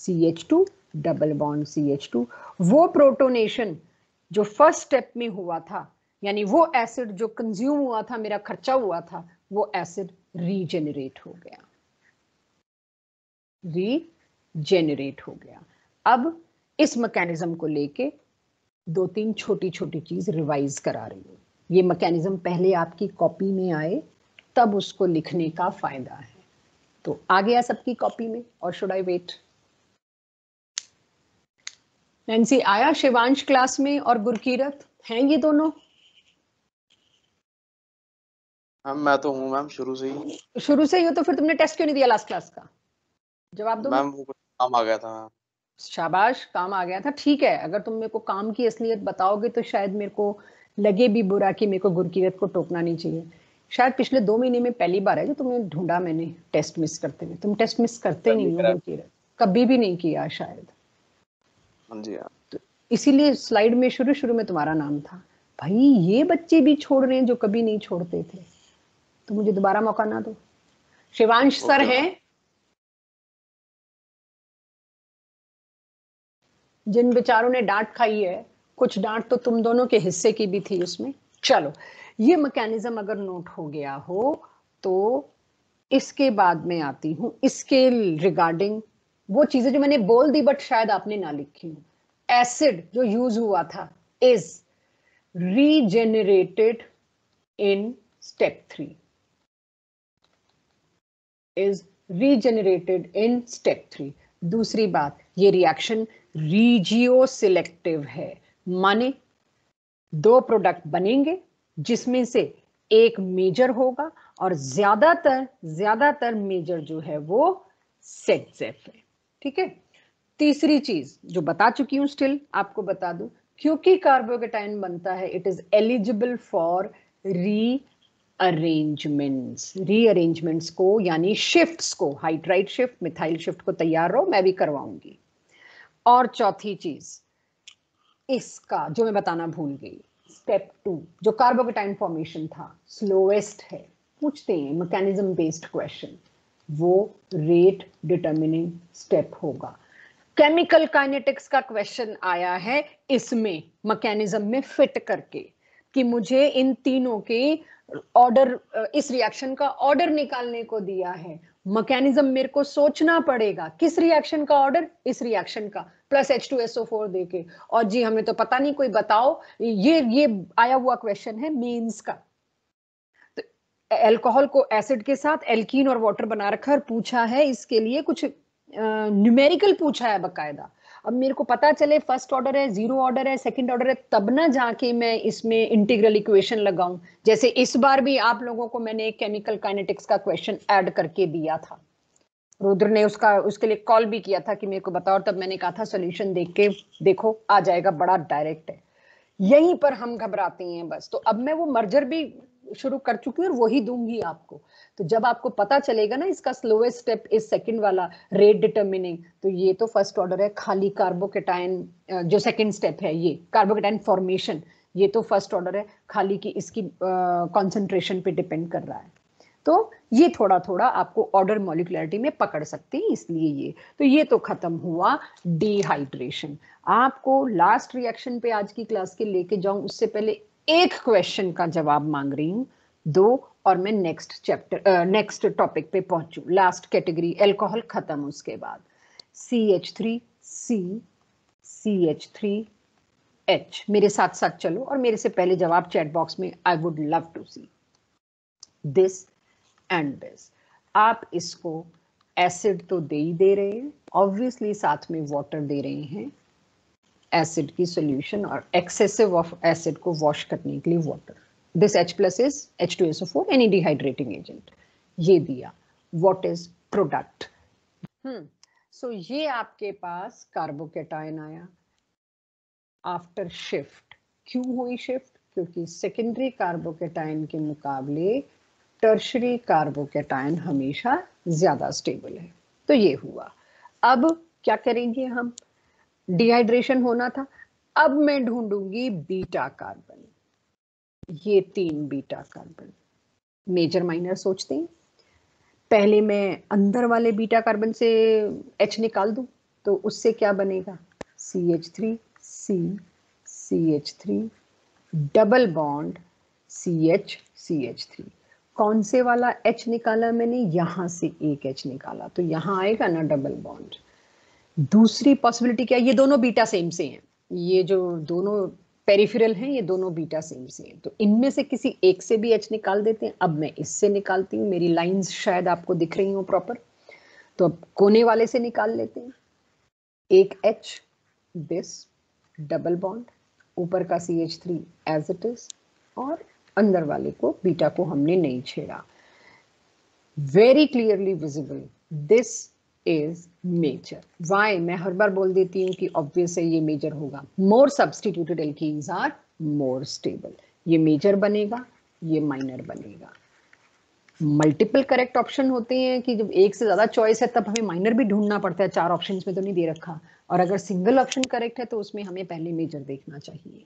C H two double bond C H two वो प्रोटोनेशन जो फर्स्ट स्टेप में हुआ था यानी वो एसिड जो कंज्यूम हुआ था मेरा खर्चा हुआ था वो एसिड रीजेनरेट हो गया रीजेनरेट हो गया अब इस मैकेनिज्म को लेके दो तीन छोटी छोटी चीज रिवाइज करा रही हूँ ये मैकेनिज्म पहले आपकी कॉपी में आए तब उसको लिखने का फायदा है तो आ गया सबकी कॉपी में और शुड आई वेट नैन्सी आया शिवांश क्लास में और गुरकीरत हैं ये दोनों मैम मैं तो हूँ मैम शुरू से ही शुरू से ही हो तो फिर तुमने टेस्ट क्यों नहीं दिया लास्ट क्लास का जवाब दो मैम वो काम आ गया था शाबाश काम आ गया था ठीक है अगर तुम मेरे को काम की असलियत बताओगे तो शायद मेरे को लगे भी बुरा कि मेरे को गुरकीरत को टोकना नहीं चाहिए शायद पिछले दो महीने में पहली बार है जो तुम्हें ढूंढा मैंने टेस्ट मिस करते हुए तुम टेस्ट मिस करते नहीं हो गुरकीरत कभी भी नहीं किया शायद हाँ जी हाँ। तो इसीलिए स्लाइड में शुरू शुरू में तुम्हारा नाम था भाई ये बच्चे भी छोड़ रहे हैं जो कभी नहीं छोड़ते थे तो मुझे दोबारा मौका ना दो शिवांश सर हैं जिन बेचारों ने डांट खाई है कुछ डांट तो तुम दोनों के हिस्से की भी थी उसमें चलो ये मैकेनिज्म अगर नोट हो गया हो तो इसके बाद में आती हूँ इसके रिगार्डिंग वो चीजें जो मैंने बोल दी बट शायद आपने ना लिखी हूँ एसिड जो यूज हुआ था is regenerated in step three is regenerated in step three दूसरी बात ये रिएक्शन रीजियो सिलेक्टिव है माने दो प्रोडक्ट बनेंगे जिसमें से एक मेजर होगा और ज्यादातर ज्यादातर मेजर जो है वो एफ है ठीक है तीसरी चीज जो बता चुकी हूं स्टिल आपको बता दूं क्योंकि कार्बोकेटाइन बनता है it is eligible for rearrangements rearrangements को यानी शिफ्ट्स को हाइड्राइट शिफ्ट मिथाइल शिफ्ट को तैयार रहो मैं भी करवाऊंगी और चौथी चीज इसका जो मैं बताना भूल गई स्टेप टू जो कार्बोकेटाइन फॉर्मेशन था स्लोएस्ट है पूछते हैं मैकेनिज्म बेस्ड क्वेश्चन वो रेट डिटर्मिनिंग स्टेप होगा केमिकल काइनेटिक्स का क्वेश्चन आया है इसमें मैकेनिज्म में फिट करके कि मुझे इन तीनों के ऑर्डर इस रिएक्शन का ऑर्डर निकालने को दिया है मैकेनिज्म मेरे को सोचना पड़ेगा किस रिएक्शन का ऑर्डर इस रिएक्शन का plus H two S O four दे के और जी हमें तो पता नहीं कोई बताओ ये ये आया हुआ क्वेश्चन है मेन्स का तो एल्कोहल को एसिड के साथ एल्कीन और वाटर बना रखा पूछा है इसके लिए कुछ न्यूमेरिकल पूछा है बकायदा अब मेरे को पता चले फर्स्ट ऑर्डर है जीरो ऑर्डर है सेकंड ऑर्डर है तब ना जाके मैं इसमें इंटीग्रल इक्वेशन लगाऊं जैसे इस बार भी आप लोगों को मैंने केमिकल काइनेटिक्स का क्वेश्चन ऐड करके दिया था रुद्र ने उसका उसके लिए कॉल भी किया था कि मेरे को बताओ तब मैंने कहा था सोल्यूशन देख के देखो आ जाएगा बड़ा डायरेक्ट है यहीं पर हम घबराते हैं बस तो अब मैं वो मर्जर भी शुरू कर चुकी हूँ वही दूंगी आपको तो जब आपको पता चलेगा ना इसका स्लोएस्ट स्टेप इस सेकंड वाला रेट डिटर्मिनिंग तो ये तो फर्स्ट ऑर्डर है खाली कार्बोकेटाइन जो सेकंड स्टेप है ये कार्बोकेटाइन फॉर्मेशन ये तो फर्स्ट ऑर्डर है खाली की इसकी कॉन्सेंट्रेशन पे डिपेंड कर रहा है तो ये थोड़ा थोड़ा आपको ऑर्डर मोलिकुलरिटी में पकड़ सकते हैं इसलिए ये तो ये तो खत्म हुआ डिहाइड्रेशन आपको लास्ट रिएक्शन पे आज की क्लास के लेके जाऊं उससे पहले एक क्वेश्चन का जवाब मांग रही हूँ दो और मैं नेक्स्ट चैप्टर नेक्स्ट टॉपिक पे पहुंचू लास्ट कैटेगरी एल्कोहल खत्म उसके बाद C H three C C H three H मेरे साथ साथ चलो और मेरे से पहले जवाब चैट बॉक्स में I would love to see this and this आप इसको एसिड तो दे ही दे रहे हैं ऑब्वियसली साथ में वाटर दे रहे हैं एसिड की सोल्यूशन और एक्सेसिव ऑफ एसिड को वॉश करने के लिए water this H plus is H two S O four any dehydrating agent ये दिया वॉट इज प्रोडक्ट सो ये आपके पास कार्बोकेटाइन आया आफ्टर शिफ्ट क्यों हुई शिफ्ट क्योंकि सेकेंडरी कार्बोकेटाइन के मुकाबले टर्शरी कार्बोकेटाइन हमेशा ज्यादा स्टेबल है तो ये हुआ अब क्या करेंगे हम डिहाइड्रेशन होना था अब मैं ढूंढूंगी बीटा कार्बन ये तीन बीटा कार्बन मेजर माइनर सोचते हैं पहले मैं अंदर वाले बीटा कार्बन से एच निकाल दूं तो उससे क्या बनेगा C H three C C H three double bond C H C H three कौन से वाला एच निकाला मैंने यहां से एक एच निकाला तो यहां आएगा ना डबल बॉन्ड दूसरी पॉसिबिलिटी क्या ये दोनों बीटा सेम से हैं ये जो दोनों पेरिफेरल हैं ये दोनों बीटा सेम से हैं तो इनमें से किसी एक से भी एच निकाल देते हैं अब मैं इससे निकालती हूँ मेरी लाइंस शायद आपको दिख रही हूँ प्रॉपर तो अब कोने वाले से निकाल लेते हैं एक एच दिस डबल बॉन्ड ऊपर का C H three as it is और अंदर वाले को बीटा को हमने नहीं छेड़ा very clearly visible this is major why मैं हर बार बोल देती हूँ कि ऑब्वियस है ये मेजर होगा more substituted alkenes are more stable ये मेजर बनेगा ये माइनर बनेगा मल्टीपल करेक्ट ऑप्शन होते हैं कि जब एक से ज़्यादा चॉइस है तब हमें माइनर भी ढूंढना पड़ता है चार ऑप्शंस में तो नहीं दे रखा और अगर सिंगल ऑप्शन करेक्ट है तो उसमें हमें पहले मेजर देखना चाहिए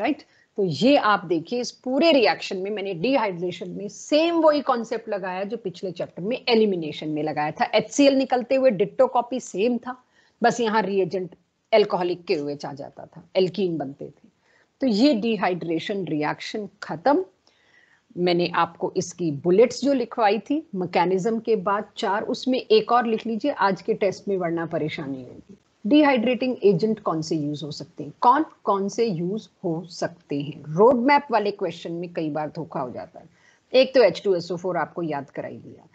राइट right? तो ये आप देखिए इस पूरे रिएक्शन में मैंने डिहाइड्रेशन में सेम वही कॉन्सेप्ट लगाया जो पिछले चैप्टर में एलिमिनेशन में लगाया था एच निकलते हुए डिट्टो कॉपी सेम था बस यहाँ रिएजेंट एल्कोहलिक के हुए आ जाता था एल्कीन बनते थे तो ये डिहाइड्रेशन रिएक्शन खत्म मैंने आपको इसकी बुलेट्स जो लिखवाई थी मैकेनिज्म के बाद चार उसमें एक और लिख लीजिए आज के टेस्ट में वरना परेशानी होगी डिहाइड्रेटिंग एजेंट कौन से यूज हो सकते हैं कौन कौन से यूज हो सकते हैं रोड मैप वाले क्वेश्चन में कई बार धोखा हो जाता है एक तो H2SO4 आपको याद कराई दिया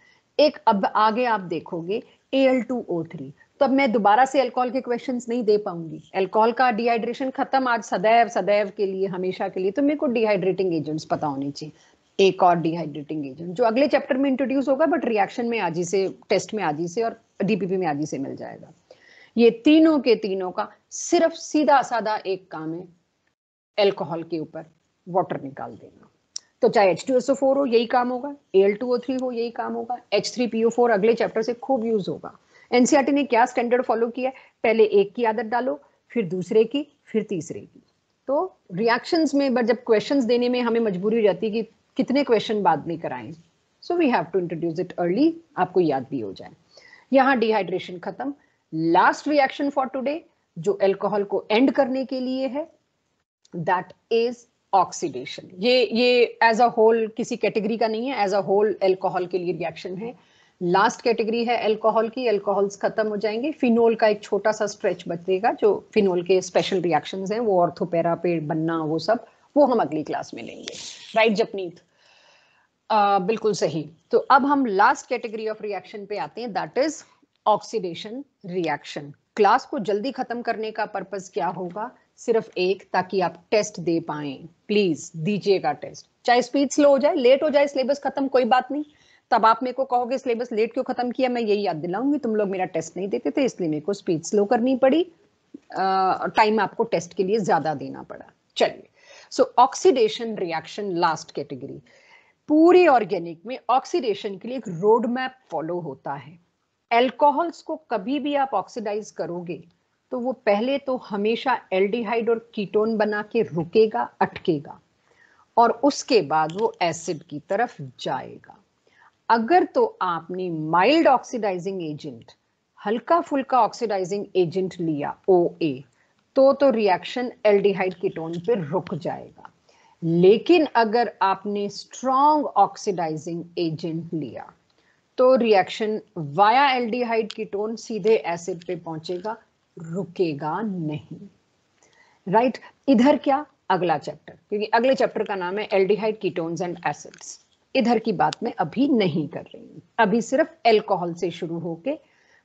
एक अब आगे आप देखोगे Al2O3 तो अब मैं दोबारा से अल्कोहल के क्वेश्चंस नहीं दे पाऊंगी अल्कोहल का डिहाइड्रेशन खत्म आज सदैव सदैव के लिए हमेशा के लिए तो मेरे को डिहाइड्रेटिंग एजेंट्स पता होने चाहिए एक और डिहाइड्रेटिंग एजेंट जो अगले चैप्टर में इंट्रोड्यूस होगा बट रिएक्शन में आज ही से टेस्ट में आज ही से और डीपीपी में आज ही से मिल जाएगा ये तीनों के तीनों का सिर्फ सीधा साधा एक काम है एल्कोहल के ऊपर वाटर निकाल देना तो चाहे H two S O four हो यही काम होगा एल टू ओ थ्री हो यही काम होगा H three P O four अगले चैप्टर से खूब यूज होगा एनसीआरटी e ने क्या स्टैंडर्ड फॉलो किया पहले एक की आदत डालो फिर दूसरे की फिर तीसरे की तो रिएक्शंस में बट जब क्वेश्चंस देने में हमें मजबूरी रहती है कि कितने क्वेश्चन बाद में कराएं so we have to introduce it early आपको याद भी हो जाए यहाँ डिहाइड्रेशन खत्म लास्ट रिएक्शन फॉर टुडे जो एल्कोहल को एंड करने के लिए है दैट इज ऑक्सीडेशन ये ये एज अ होल किसी कैटेगरी का नहीं है एज अ होल एल्कोहल के लिए रिएक्शन है लास्ट कैटेगरी है एल्कोहल की एल्कोहल्स खत्म हो जाएंगे फिनोल का एक छोटा सा स्ट्रेच बचेगा जो फिनोल के स्पेशल रिएक्शंस हैं वो ऑर्थोपेरा पे बनना वो सब वो हम अगली क्लास में लेंगे राइट जपनीत बिल्कुल सही तो अब हम लास्ट कैटेगरी ऑफ रिएक्शन पे आते हैं that is oxidation reaction class को जल्दी खत्म करने का पर्पज क्या होगा सिर्फ एक ताकि आप टेस्ट दे पाए प्लीज दीजिएगा टेस्ट चाहे स्पीड स्लो हो जाए लेट हो जाए सिलेबस खत्म कोई बात नहीं तब आप मेरे को कहोगे सिलेबस लेट क्यों खत्म किया मैं यही याद दिलाऊंगी तुम लोग मेरा टेस्ट नहीं देते थे इसलिए मेरे को स्पीड स्लो करनी पड़ी टाइम आपको टेस्ट के लिए ज्यादा देना पड़ा चलिए so oxidation reaction last category पूरी ऑर्गेनिक में ऑक्सीडेशन के लिए एक रोड मैप फॉलो होता है एल्कोहल्स को कभी भी आप ऑक्सीडाइज करोगे तो वो पहले तो हमेशा एल्डिहाइड और कीटोन बना के रुकेगा अटकेगा और उसके बाद वो एसिड की तरफ जाएगा अगर तो आपने माइल्ड ऑक्सीडाइजिंग एजेंट हल्का फुल्का ऑक्सीडाइजिंग एजेंट लिया ओ ए तो तो रिएक्शन एल्डिहाइड कीटोन पर रुक जाएगा लेकिन अगर आपने स्ट्रॉन्ग ऑक्सीडाइजिंग एजेंट लिया तो रिएक्शन वाया एल्डिहाइड कीटोन सीधे एसिड पे पहुंचेगा रुकेगा नहीं राइट right? इधर क्या अगला चैप्टर क्योंकि अगले चैप्टर का नाम है एल्डिहाइड कीटोन्स एंड एसिड्स इधर की बात मैं अभी नहीं कर रही हूं अभी सिर्फ एल्कोहल से शुरू होके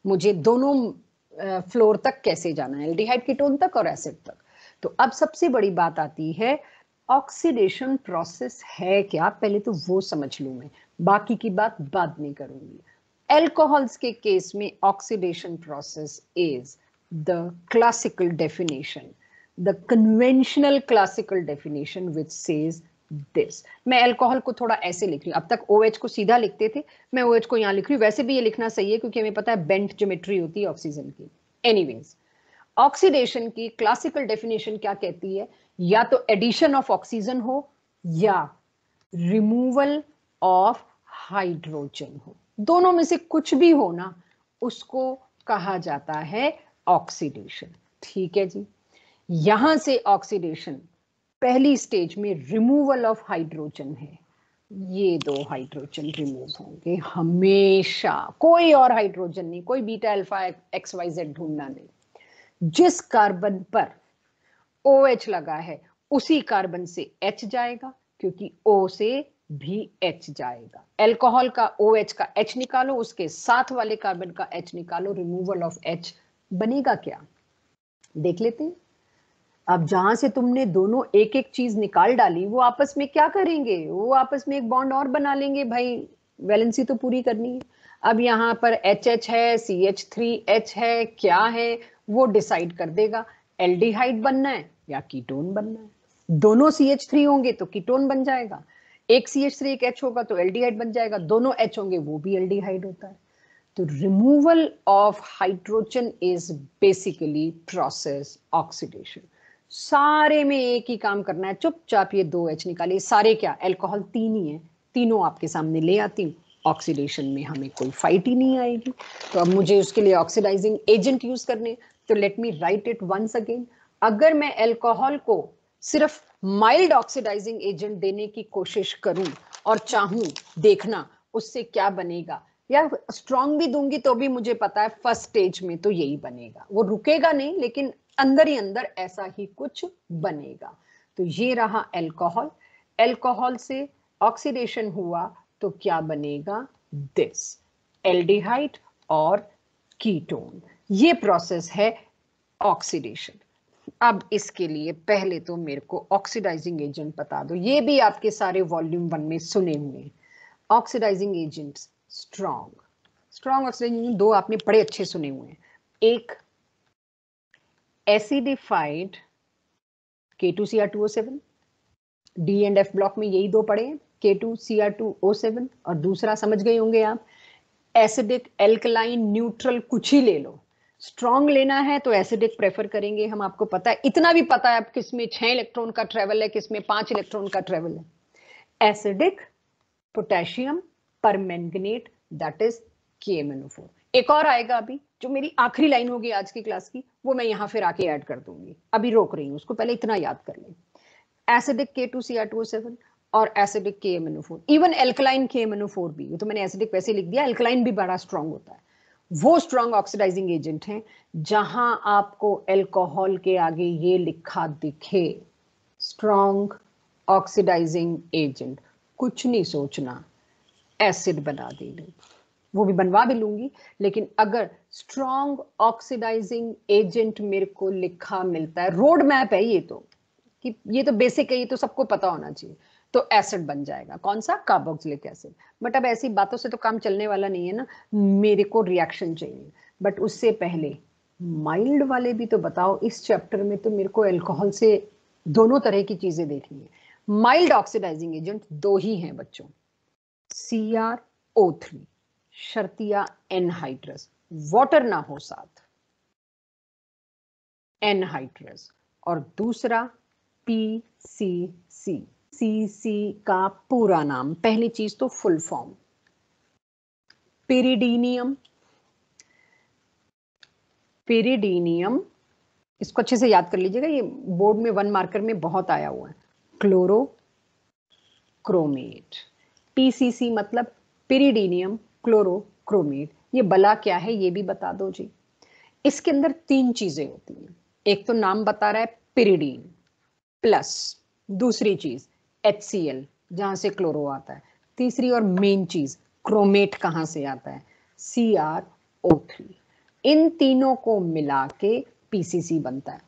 मुझे दोनों फ्लोर तक कैसे जाना है एल्डिहाइड कीटोन तक और एसिड तक तो अब सबसे बड़ी बात आती है ऑक्सीडेशन प्रोसेस है क्या पहले तो वो समझ लू मैं बाकी की बात बाद में करूंगी एल्कोहल्स के केस में oxidation process is the classical definition the conventional classical definition which says this मैं एल्कोहल को थोड़ा ऐसे लिख रही हूँ अब तक ओ OH को सीधा लिखते थे मैं ओ OH को यहाँ लिख रही हूँ वैसे भी ये लिखना सही है क्योंकि हमें पता है बेंट जोमेट्री होती है ऑक्सीजन की एनीवेज ऑक्सीडेशन की क्लासिकल डेफिनेशन क्या कहती है या तो एडिशन ऑफ ऑक्सीजन हो या रिमूवल ऑफ हाइड्रोजन हो दोनों में से कुछ भी हो ना उसको कहा जाता है ऑक्सीडेशन ठीक है जी यहां से ऑक्सीडेशन पहली स्टेज में रिमूवल ऑफ हाइड्रोजन है ये दो हाइड्रोजन रिमूव होंगे हमेशा कोई और हाइड्रोजन नहीं कोई beta alpha X Y Z ढूंढना नहीं जिस कार्बन पर ओ एच लगा है उसी कार्बन से एच जाएगा क्योंकि ओ से भी एच जाएगा एल्कोहल का ओ एच का एच निकालो उसके साथ वाले कार्बन का एच निकालो रिमूवल ऑफ एच बनेगा क्या देख लेते हैं अब जहां से तुमने दोनों एक एक चीज निकाल डाली वो आपस में क्या करेंगे वो आपस में एक बॉन्ड और बना लेंगे भाई वैलेंसी तो पूरी करनी है अब यहाँ पर एच एच है सी एच थ्री एच है क्या है वो डिसाइड कर देगा एल्डिहाइड बनना है या कीटोन बनना है दोनों सी एच थ्री होंगे तो कीटोन बन जाएगा एक सी एच थ्री एक एच होगा तो एल्डिहाइड बन जाएगा दोनों एच होंगे वो भी एल्डिहाइड होता है तो removal of hydrogen is basically process oxidation सारे में एक ही काम करना है चुपचाप ये दो एच निकालिए सारे क्या एल्कोहल तीन ही है तीनों आपके सामने ले आती हूँ ऑक्सीडेशन में हमें कोई फाइट ही नहीं आएगी तो अब मुझे उसके लिए ऑक्सीडाइजिंग एजेंट यूज करने तो let me write it once again अगर मैं अल्कोहल को सिर्फ माइल्ड ऑक्सीडाइजिंग एजेंट देने की कोशिश करूं और चाहूं देखना उससे क्या बनेगा या स्ट्रांग भी दूंगी तो भी मुझे पता है फर्स्ट स्टेज में तो यही बनेगा वो रुकेगा नहीं लेकिन अंदर ही अंदर ऐसा ही कुछ बनेगा तो ये रहा एल्कोहल एल्कोहल से ऑक्सीडेशन हुआ तो क्या बनेगा दिस एल्डिहाइड और कीटोन ये प्रोसेस है ऑक्सीडेशन अब इसके लिए पहले तो मेरे को ऑक्सीडाइजिंग एजेंट बता दो ये भी आपके सारे वॉल्यूम वन में सुने हुए oxidising agent strong strong oxidising दो आपने बड़े अच्छे सुने हुए हैं एक acidified K two C R two O seven D and F block में यही दो पड़े हैं K two C R two O seven और दूसरा समझ गए होंगे आप एसिडिक एल्कलाइन न्यूट्रल कुछ ही ले लो स्ट्रॉन्ग लेना है तो एसिडिक प्रेफर करेंगे हम आपको पता है इतना भी पता है आप किस में छह इलेक्ट्रॉन का ट्रेवल है किसमें पांच इलेक्ट्रॉन का ट्रेवल है acidic potassium permanganate that is K एक और आएगा अभी जो मेरी आखिरी लाइन होगी आज की क्लास की वो मैं यहाँ फिर आके ऐड कर दूंगी अभी रोक रही हूँ उसको पहले इतना याद कर लें acidic K two C R two seven और acidic K M four even alkaline K M four भी ये तो मैंने एसिडिक वैसे लिख दिया एल्कलाइन भी बड़ा स्ट्रांग होता है वो स्ट्रांग ऑक्सीडाइजिंग एजेंट हैं जहां आपको एल्कोहल के आगे ये लिखा दिखे स्ट्रांग ऑक्सीडाइजिंग एजेंट कुछ नहीं सोचना एसिड बना दो वो भी बनवा भी लूंगी लेकिन अगर स्ट्रांग ऑक्सीडाइजिंग एजेंट मेरे को लिखा मिलता है रोड मैप है ये तो कि ये तो बेसिक है ये तो सबको पता होना चाहिए तो एसिड बन जाएगा कौन सा कार्बोक्सिलिक एसिड बट अब ऐसी बातों से तो काम चलने वाला नहीं है ना मेरे को रिएक्शन चाहिए बट उससे पहले माइल्ड वाले भी तो बताओ इस चैप्टर में तो मेरे को एल्कोहल से दोनों तरह की चीजें देखनी है माइल्ड ऑक्सीडाइजिंग एजेंट दो ही हैं बच्चों सी आर ओ थ्री शर्तिया एनहाइड्रस वॉटर ना हो साथ एनहाइड्रस और दूसरा पी सी सी सीसी का पूरा नाम पहली चीज तो फुल फॉर्म पेरिडीनियम पेरिडीनियम इसको अच्छे से याद कर लीजिएगा ये बोर्ड में वन मार्कर में बहुत आया हुआ है क्लोरो क्रोमेट पीसीसी मतलब पेरिडीनियम क्रोमेट ये बला क्या है ये भी बता दो जी इसके अंदर तीन चीजें होती हैं एक तो नाम बता रहा है पिरिडीन प्लस दूसरी चीज एच सी एल जहाँ से क्लोरो आता है तीसरी और मेन चीज क्रोमेट कहाँ से आता है सी आर ओ थ्री इन तीनों को मिला के पीसीसी बनता है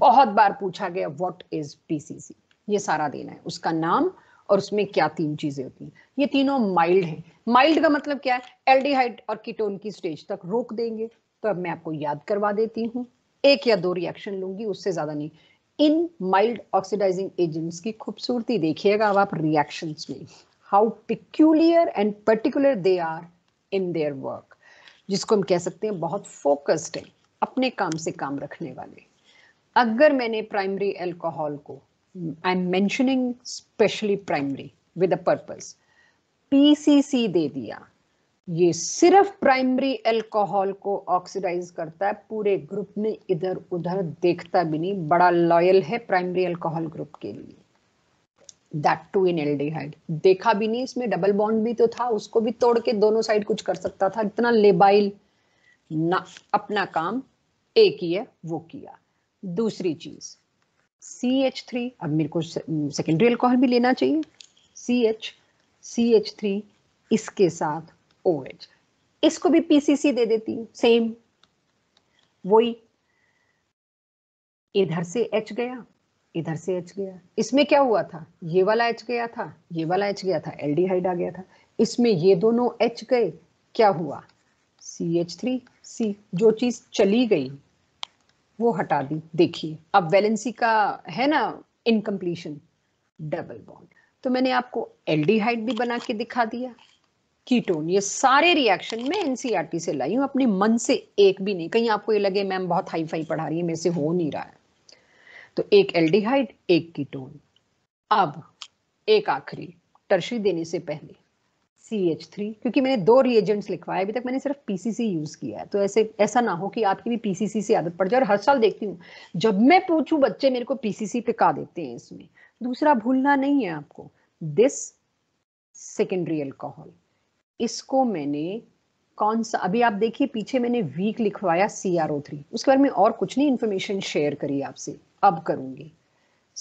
बहुत बार पूछा गया व्हाट इज पीसीसी ये सारा देना है उसका नाम और उसमें क्या तीन चीजें होती हैं ये तीनों माइल्ड हैं माइल्ड का मतलब क्या है एल्डिहाइड और कीटोन की स्टेज तक रोक देंगे तो अब मैं आपको याद करवा देती हूँ एक या दो रिएक्शन लूंगी उससे ज्यादा नहीं इन माइल्ड ऑक्सीडाइजिंग एजेंट्स की खूबसूरती देखिएगा अब आप रिएक्शंस में how peculiar and particular they are in their work जिसको हम कह सकते हैं बहुत फोकस्ड है अपने काम से काम रखने वाले अगर मैंने प्राइमरी एल्कोहल को I am mentioning specially primary with a purpose PCC दे दिया ये सिर्फ प्राइमरी एल्कोहल को ऑक्सीडाइज करता है पूरे ग्रुप में इधर उधर देखता भी नहीं बड़ा लॉयल है प्राइमरी एल्कोहल ग्रुप के लिए दैट टू इन एल्डिहाइड देखा भी नहीं इसमें डबल बॉन्ड भी तो था उसको भी तोड़ के दोनों साइड कुछ कर सकता था इतना लेबाइल ना अपना काम एक ही है वो किया दूसरी चीज सी एच थ्री अब मेरे को सेकेंडरी एल्कोहल भी लेना चाहिए C H C H three इसके साथ ओएच इसको भी पीसीसी दे देती सेम वही इधर से एच गया इधर से एच गया इसमें क्या हुआ था ये वाला एच गया था ये वाला एच गया था एल्डिहाइड आ गया था इसमें ये दोनों एच गए क्या हुआ सी एच थ्री सी जो चीज चली गई वो हटा दी देखिए अब वैलेंसी का है ना इनकम्प्लीशन डबल बॉन्ड तो मैंने आपको एल्डिहाइड भी बना के दिखा दिया कीटोन ये सारे रिएक्शन में एनसीईआरटी से लाई हूँ अपने मन से एक भी नहीं कहीं आपको ये लगे मैम बहुत हाई फाई पढ़ा रही है मेरे से हो नहीं रहा है तो एक एल्डिहाइड एक कीटोन अब एक आखिरी टर्शी देने से पहले सी एच थ्री क्योंकि मैंने दो रिएजेंट्स लिखवाए अभी तक मैंने सिर्फ पीसीसी यूज किया है तो ऐसे ऐसा ना हो कि आपकी भी पीसीसी से आदत पड़ जाए और हर साल देखती हूँ जब मैं पूछूं बच्चे मेरे को पीसीसी टिका देते हैं इसमें दूसरा भूलना नहीं है आपको दिस सेकेंडरी एल्कोहल इसको मैंने कौन सा अभी आप देखिए पीछे मैंने वीक लिखवाया सी आर ओ थ्री उसके बारे में और कुछ नहीं इन्फॉर्मेशन शेयर करी आपसे अब करूंगी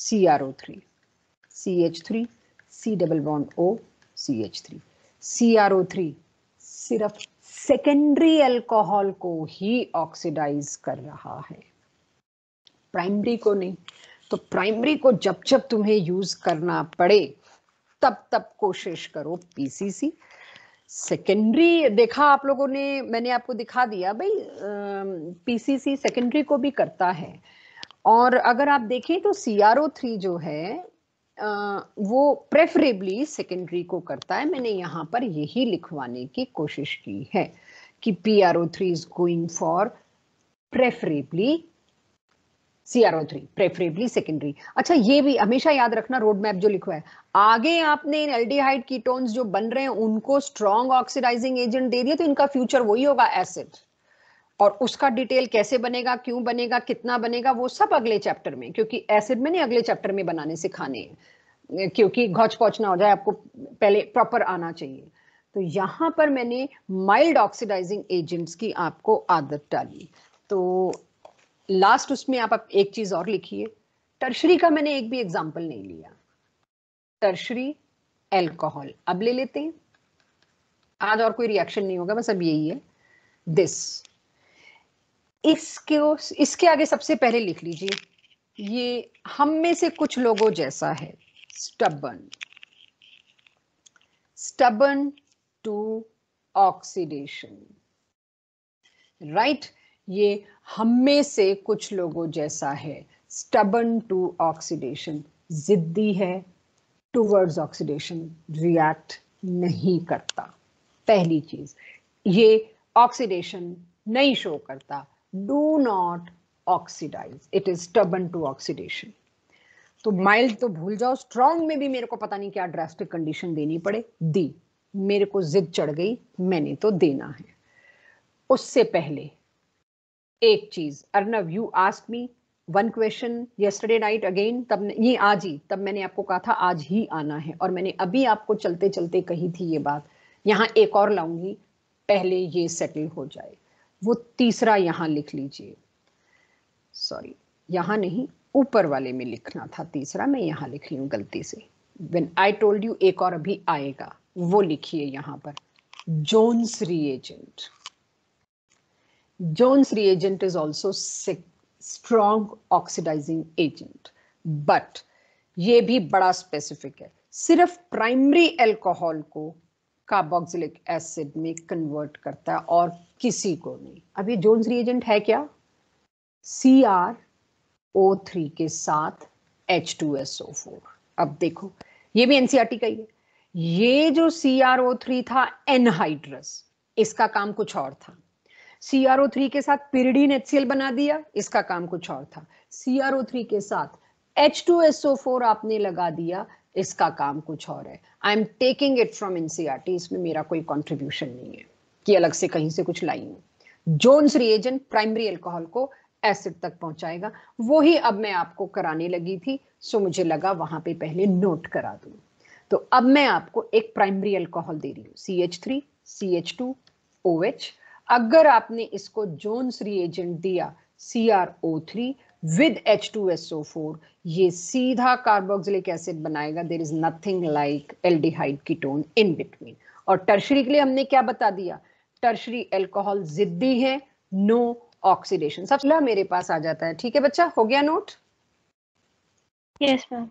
C R O three C H three C double bond O C H three C R O three सिर्फ सेकेंडरी एल्कोहल को ही ऑक्सीडाइज कर रहा है प्राइमरी को नहीं तो प्राइमरी को जब जब तुम्हें यूज करना पड़े तब तब कोशिश करो पीसीसी सेकेंडरी देखा आप लोगों ने मैंने आपको दिखा दिया भाई पीसीसी सेकेंडरी को भी करता है और अगर आप देखें तो सी आर ओ थ्री जो है आ, वो प्रेफरेबली सेकेंडरी को करता है मैंने यहाँ पर यही लिखवाने की कोशिश की है कि P R O three is going for preferably CRO three preferably secondary अच्छा ये भी हमेशा याद रखना रोड मैप जो लिखा है आगे आपने इन एल्डिहाइड कीटोन्स जो बन रहे हैं उनको स्ट्रॉन्ग ऑक्सीडाइजिंग एजेंट दे दिया तो इनका फ्यूचर वही होगा एसिड और उसका डिटेल कैसे बनेगा क्यों बनेगा कितना बनेगा वो सब अगले चैप्टर में क्योंकि एसिड में नहीं अगले चैप्टर में बनाने सिखाने हैं क्योंकि घोच पहुंच ना हो जाए आपको पहले प्रॉपर आना चाहिए तो यहां पर मैंने माइल्ड ऑक्सीडाइजिंग एजेंट्स की आपको आदत डाली तो लास्ट उसमें आप, आप एक चीज और लिखिए टर्शरी का मैंने एक भी एग्जाम्पल नहीं लिया टर्शरी एल्कोहल अब ले लेते हैं आज और कोई रिएक्शन नहीं होगा बस अब यही है दिस इसके इसके आगे सबसे पहले लिख लीजिए ये हम में से कुछ लोगों जैसा है stubborn stubborn to oxidation right ये हम में से कुछ लोगों जैसा है स्टबन टू ऑक्सीडेशन जिद्दी है टूवर्ड्स ऑक्सीडेशन रिएक्ट नहीं करता पहली चीज ये ऑक्सीडेशन नहीं शो करता do not oxidise it is stubborn to oxidation तो माइल्ड तो भूल जाओ स्ट्रॉन्ग में भी मेरे को पता नहीं क्या ड्रास्टिक कंडीशन देनी पड़े दी मेरे को जिद चढ़ गई मैंने तो देना है उससे पहले एक चीज Arnav you ask me one question yesterday night again तब ये आज ही तब मैंने आपको कहा था आज ही आना है और मैंने अभी आपको चलते चलते कही थी ये बात यहाँ एक और लाऊंगी पहले ये सेटल हो जाए वो तीसरा यहाँ लिख लीजिए सॉरी यहाँ नहीं ऊपर वाले में लिखना था तीसरा मैं यहाँ लिख ली हूँ गलती से वेन आई टोल्ड यू एक और अभी आएगा वो लिखिए यहाँ पर Jones reagent Jones reagent is also strong oxidising agent but ये भी बड़ा स्पेसिफिक है सिर्फ प्राइमरी एल्कोहल को कार्बोक्सिलिक एसिड में कन्वर्ट करता है और किसी को नहीं अब ये जोन्स रिएजेंट है क्या सी आर ओ थ्री के साथ H two S O four अब देखो ये भी एनसीआरटी का ही है ये जो सी आर ओ थ्री था एनहाइड्रस इसका काम कुछ और था CrO3 के साथ पिरिडीन एचसीएल बना दिया इसका काम कुछ और था CrO3 थ्री के साथ एच टू आपने लगा दिया इसका काम कुछ और है I am taking it from NCR इसमें मेरा कोई कॉन्ट्रीब्यूशन नहीं है कि अलग से कहीं से कुछ लाई हूं जोन्स रिएजेंट प्राइमरी एल्कोहल को एसिड तक पहुंचाएगा वो ही अब मैं आपको कराने लगी थी सो मुझे लगा वहां पे पहले नोट करा दू तो अब मैं आपको एक प्राइमरी एल्कोहल दे रही हूँ C H three C H two O H अगर आपने इसको जोन्स रिएजेंट दिया C R O three with H two S O four ये सीधा कार्बोक्सिलिक एसिड बनाएगा there is nothing like aldehyde ketone in between और टर्शरी के लिए हमने क्या बता दिया टर्शरी एल्कोहल जिद्दी है नो ऑक्सीडेशन सब मेरे पास आ जाता है ठीक है बच्चा हो गया नोट यस मैम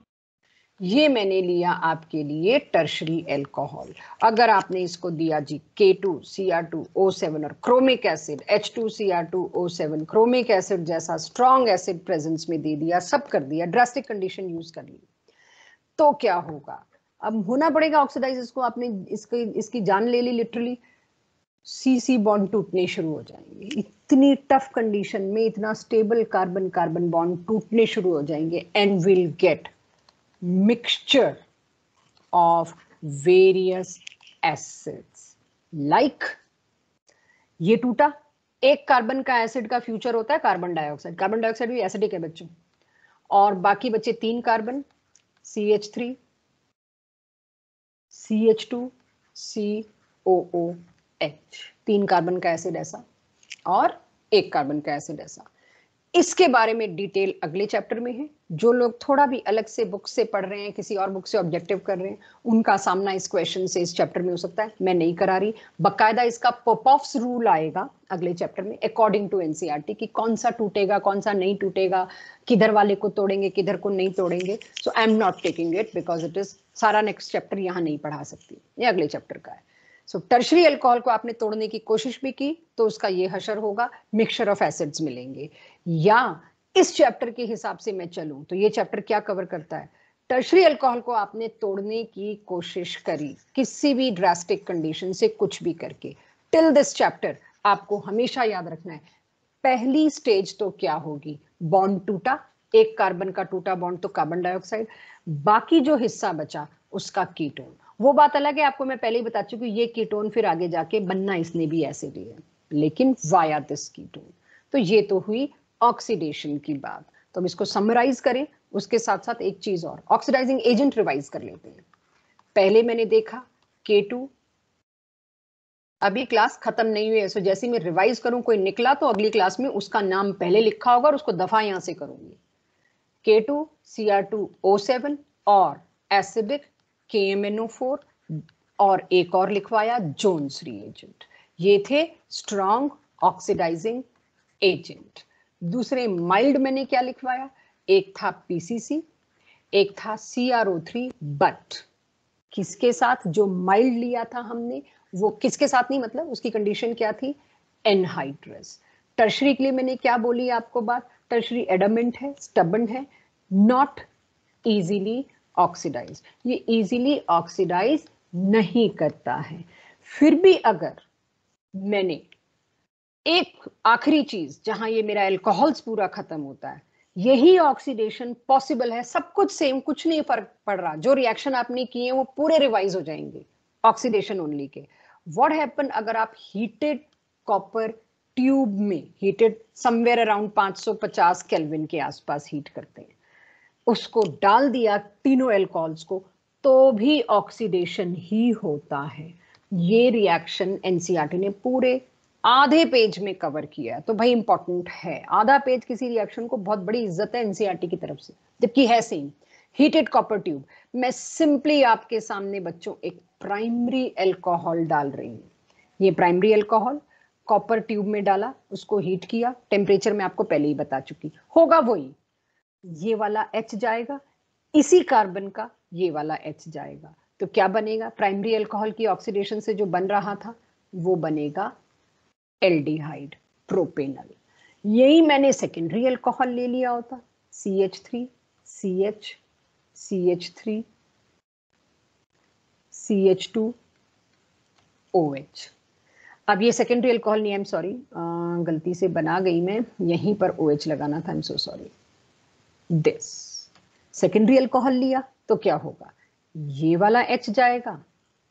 ये मैंने लिया आपके लिए टर्शरी एल्कोहल अगर आपने इसको दिया जी K two C R two O seven और chromic acid H two C R two O seven chromic acid जैसा स्ट्रॉन्ग एसिड प्रेजेंस में दे दिया सब कर दिया ड्रास्टिक कंडीशन यूज कर ली तो क्या होगा अब होना पड़ेगा ऑक्सीडाइज इसको आपने इसकी इसकी जान ले ली लिटरली सी सी बॉन्ड टूटने शुरू हो जाएंगे इतनी टफ कंडीशन में इतना स्टेबल कार्बन कार्बन बॉन्ड टूटने शुरू हो जाएंगे and will get mixture of various acids like ये टूटा एक कार्बन का एसिड का फ्यूचर होता है कार्बन डाइऑक्साइड कार्बन डाइऑक्साइड भी एसिडिक है बच्चों और बाकी बच्चे तीन carbon C H three C H two C O O H तीन कार्बन का एसिड ऐसा और एक कार्बन का एसिड ऐसा इसके बारे में डिटेल अगले चैप्टर में है जो लोग थोड़ा भी अलग से बुक से पढ़ रहे हैं किसी और बुक से ऑब्जेक्टिव कर रहे हैं उनका सामना इस क्वेश्चन से इस चैप्टर में हो सकता है मैं नहीं करा रही बकायदा इसका पपऑफ्स रूल आएगा अगले चैप्टर में अकॉर्डिंग टू एनसीईआरटी कि कौन सा टूटेगा कौन सा नहीं टूटेगा किधर वाले को तोड़ेंगे किधर को नहीं तोड़ेंगे so I am not taking it because it is सारा नेक्स्ट चैप्टर यहाँ नहीं पढ़ा सकती ये अगले चैप्टर का है सो टर्शरी अल्कोहल को आपने तोड़ने की कोशिश भी की तो उसका ये हशर होगा मिक्सचर ऑफ एसिड्स मिलेंगे या इस चैप्टर के हिसाब से मैं चलूं तो ये चैप्टर क्या कवर करता है टर्शरी अल्कोहल को आपने तोड़ने की कोशिश करी किसी भी ड्रास्टिक कंडीशन से कुछ भी करके टिल दिस चैप्टर आपको हमेशा याद रखना है पहली स्टेज तो क्या होगी बॉन्ड टूटा एक कार्बन का टूटा बॉन्ड तो कार्बन डाइऑक्साइड बाकी जो हिस्सा बचा उसका कीटोन वो बात अलग है आपको मैं पहले ही बता चुकी हूँ ये कीटोन फिर आगे जाके बनना इसने भी ऐसे ही है लेकिन वाया दिस कीटोन तो ये तो हुई ऑक्सीडेशन की बात तो हम इसको समराइज करें उसके साथ साथ एक चीज और ऑक्सीडाइजिंग एजेंट रिवाइज कर लेते हैं पहले मैंने देखा के टू अभी क्लास खत्म नहीं हुई है सो जैसे मैं रिवाइज करूं कोई निकला तो अगली क्लास में उसका नाम पहले लिखा होगा और उसको दफा यहां से करूंगी K two C R two O seven और acidic K M N O four और एक और लिखवाया जोन्स रिएजेंट ये थे स्ट्रॉन्ग ऑक्सीडाइजिंग एजेंट दूसरे माइल्ड मैंने क्या लिखवाया एक था पीसीसी एक था C R O three but किसके साथ जो माइल्ड लिया था हमने वो किसके साथ नहीं मतलब उसकी कंडीशन क्या थी एनहाइड्रस टर्शरी के लिए मैंने क्या बोली आपको बात टर्शरी एडमेंट है स्टबन है नॉट इजीली ऑक्सीडाइज ये इजीली ऑक्सीडाइज नहीं करता है फिर भी अगर मैंने एक आखिरी चीज जहां ये मेरा एल्कोहल्स पूरा खत्म होता है यही ऑक्सीडेशन पॉसिबल है सब कुछ सेम कुछ नहीं फर्क पड़ रहा जो रिएक्शन आपने किए हैं वो पूरे रिवाइज हो जाएंगे ऑक्सीडेशन ओनली के व्हाट हैपन अगर आप हीटेड कॉपर ट्यूब में हीटेड समवेयर अराउंड 550 केल्विन के आसपास हीट करते हैं उसको डाल दिया तीनों एल्कोहल्स को तो भी ऑक्सीडेशन ही होता है ये रिएक्शन एनसीईआरटी e ने पूरे आधे पेज में कवर किया तो भाई इंपॉर्टेंट है आधा पेज किसी रिएक्शन को बहुत बड़ी इज्जत है एनसीईआरटी e की तरफ से जबकि है सेम हीटेड कॉपर ट्यूब मैं सिंपली आपके सामने बच्चों एक प्राइमरी एल्कोहल डाल रही हूँ ये प्राइमरी एल्कोहल कॉपर ट्यूब में डाला उसको हीट किया टेम्परेचर में आपको पहले ही बता चुकी होगा वही ये वाला एच जाएगा इसी कार्बन का ये वाला एच जाएगा तो क्या बनेगा प्राइमरी अल्कोहल की ऑक्सीडेशन से जो बन रहा था वो बनेगा एल्डिहाइड प्रोपेनल यही मैंने सेकेंडरी अल्कोहल ले लिया होता C H three C H C H three C H two O H अब ये सेकेंडरी अल्कोहल नहीं आई एम सॉरी गलती से बना गई मैं यहीं पर ओ OH लगाना था I am so sorry this secondary alcohol लिया तो क्या होगा ये वाला एच जाएगा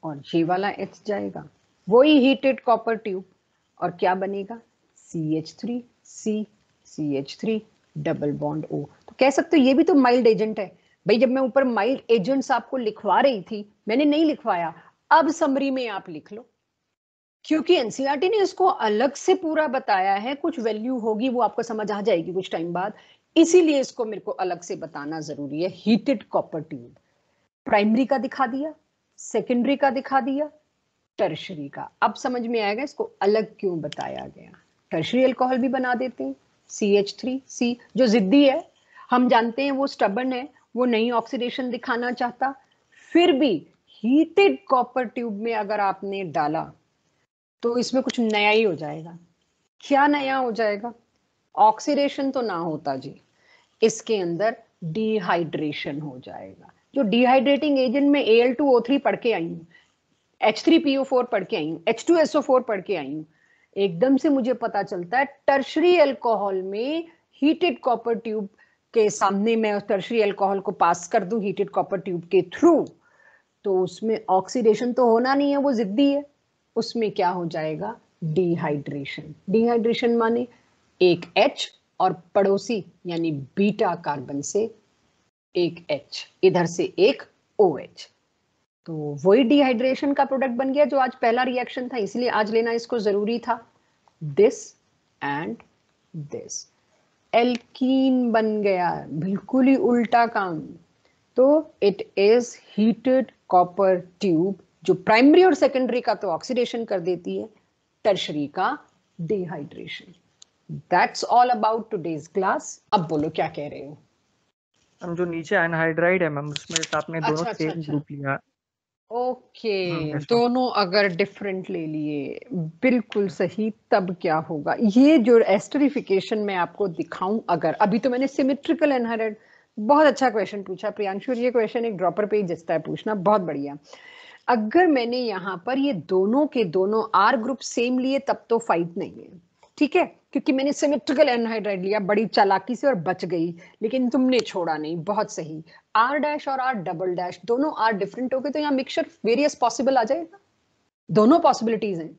और ये वाला एच जाएगा वही हीटेड कॉपर ट्यूब और क्या बनेगा C H three C C H three double bond O तो कह सकते हो ये भी तो माइल्ड एजेंट है भाई जब मैं ऊपर माइल्ड एजेंट्स आपको लिखवा रही थी मैंने नहीं लिखवाया अब समरी में आप लिख लो क्योंकि एनसीआरटी e ने इसको अलग से पूरा बताया है कुछ वैल्यू होगी वो आपको समझ आ जाएगी कुछ टाइम बाद इसीलिए इसको मेरे को अलग से बताना जरूरी है हीटेड कॉपर ट्यूब प्राइमरी का दिखा दिया सेकेंडरी का दिखा दिया टर्शरी का अब समझ में आएगा इसको अलग क्यों बताया गया टर्शरी अल्कोहल भी बना देते हैं सी एच थ्री सी जो जिद्दी है हम जानते हैं वो स्टबन है वो नहीं ऑक्सीडेशन दिखाना चाहता फिर भी हीटेड कॉपर ट्यूब में अगर आपने डाला तो इसमें कुछ नया ही हो जाएगा क्या नया हो जाएगा ऑक्सीडेशन तो ना होता जी इसके अंदर डिहाइड्रेशन हो जाएगा जो डिहाइड्रेटिंग एजेंट में A L two O three पढ़ के आई हूँ H three P O four पढ़ के आई हूँ H two S O four पढ़ के आई हूँ एकदम से मुझे पता चलता है टर्शरी अल्कोहल में हीटेड कॉपर ट्यूब के सामने मैं टर्शरी अल्कोहल को पास कर दूं हीटेड कॉपर ट्यूब के थ्रू तो उसमें ऑक्सीडेशन तो होना नहीं है वो जिद्दी है उसमें क्या हो जाएगा डिहाइड्रेशन डिहाइड्रेशन माने एक एच और पड़ोसी यानी बीटा कार्बन से एक एच इधर से एक ओ एच तो वही डिहाइड्रेशन का प्रोडक्ट बन गया जो आज पहला रिएक्शन था इसलिए आज लेना इसको जरूरी था दिस एंड दिस एल्कीन बन गया बिल्कुल ही उल्टा काम तो it is heated copper tube जो प्राइमरी और सेकेंडरी का तो ऑक्सीडेशन कर देती है टर्शरी का dehydration that's all about today's class अब बोलो क्या कह रहे हो हम जो नीचे एनहाइड्राइड है मैम उसमें आपने अच्छा, दोनों सेम अच्छा, ग्रुप अच्छा। लिया ओके okay, हम्म, दोनों अगर डिफरेंट ले लिए बिल्कुल सही तब क्या होगा ये जो एस्टरिफिकेशन मैं आपको दिखाऊं अगर अभी तो मैंने सिमेट्रिकल एनहाइड्राइड बहुत अच्छा क्वेश्चन पूछा प्रियांशु ये क्वेश्चन एक ड्रॉपर पे ही जचता है पूछना बहुत बढ़िया अगर मैंने यहाँ पर ये दोनों के दोनों आर ग्रुप सेम लिए तब तो फाइट नहीं है ठीक है क्योंकि मैंने सिमेट्रिकल एनहाइड्राइड लिया बड़ी चालाकी से और बच गई लेकिन तुमने छोड़ा नहीं बहुत सही आर डैश और आर डबल डैश दोनों आर डिफरेंट हो गए तो यहाँ मिक्सचर वेरियस पॉसिबल आ जाएगा दोनों पॉसिबिलिटीज हैं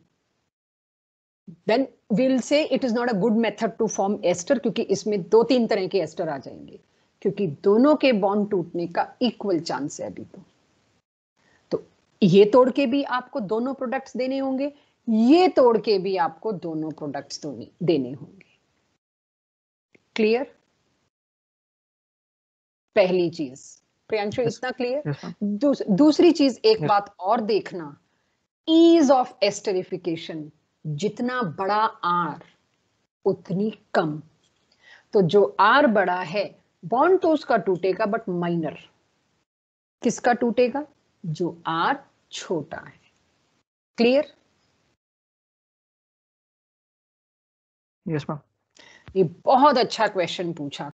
then will say it is not a good method to form ester क्योंकि इसमें दो तीन तरह के एस्टर आ जाएंगे क्योंकि दोनों के बॉन्ड टूटने का इक्वल चांस है अभी तो तो ये तोड़ के भी आपको दोनों प्रोडक्ट्स देने होंगे ये तोड़ के भी आपको दोनों प्रोडक्ट्स तो देने होंगे क्लियर पहली चीज प्रियांशु इतना क्लियर दूस, दूसरी चीज एक yes. बात और देखना ईज ऑफ एस्टरिफिकेशन जितना बड़ा आर उतनी कम तो जो आर बड़ा है बॉन्ड तो उसका टूटेगा बट माइनर किसका टूटेगा जो आर छोटा है क्लियर यस मैम ये बहुत अच्छा क्वेश्चन पूछा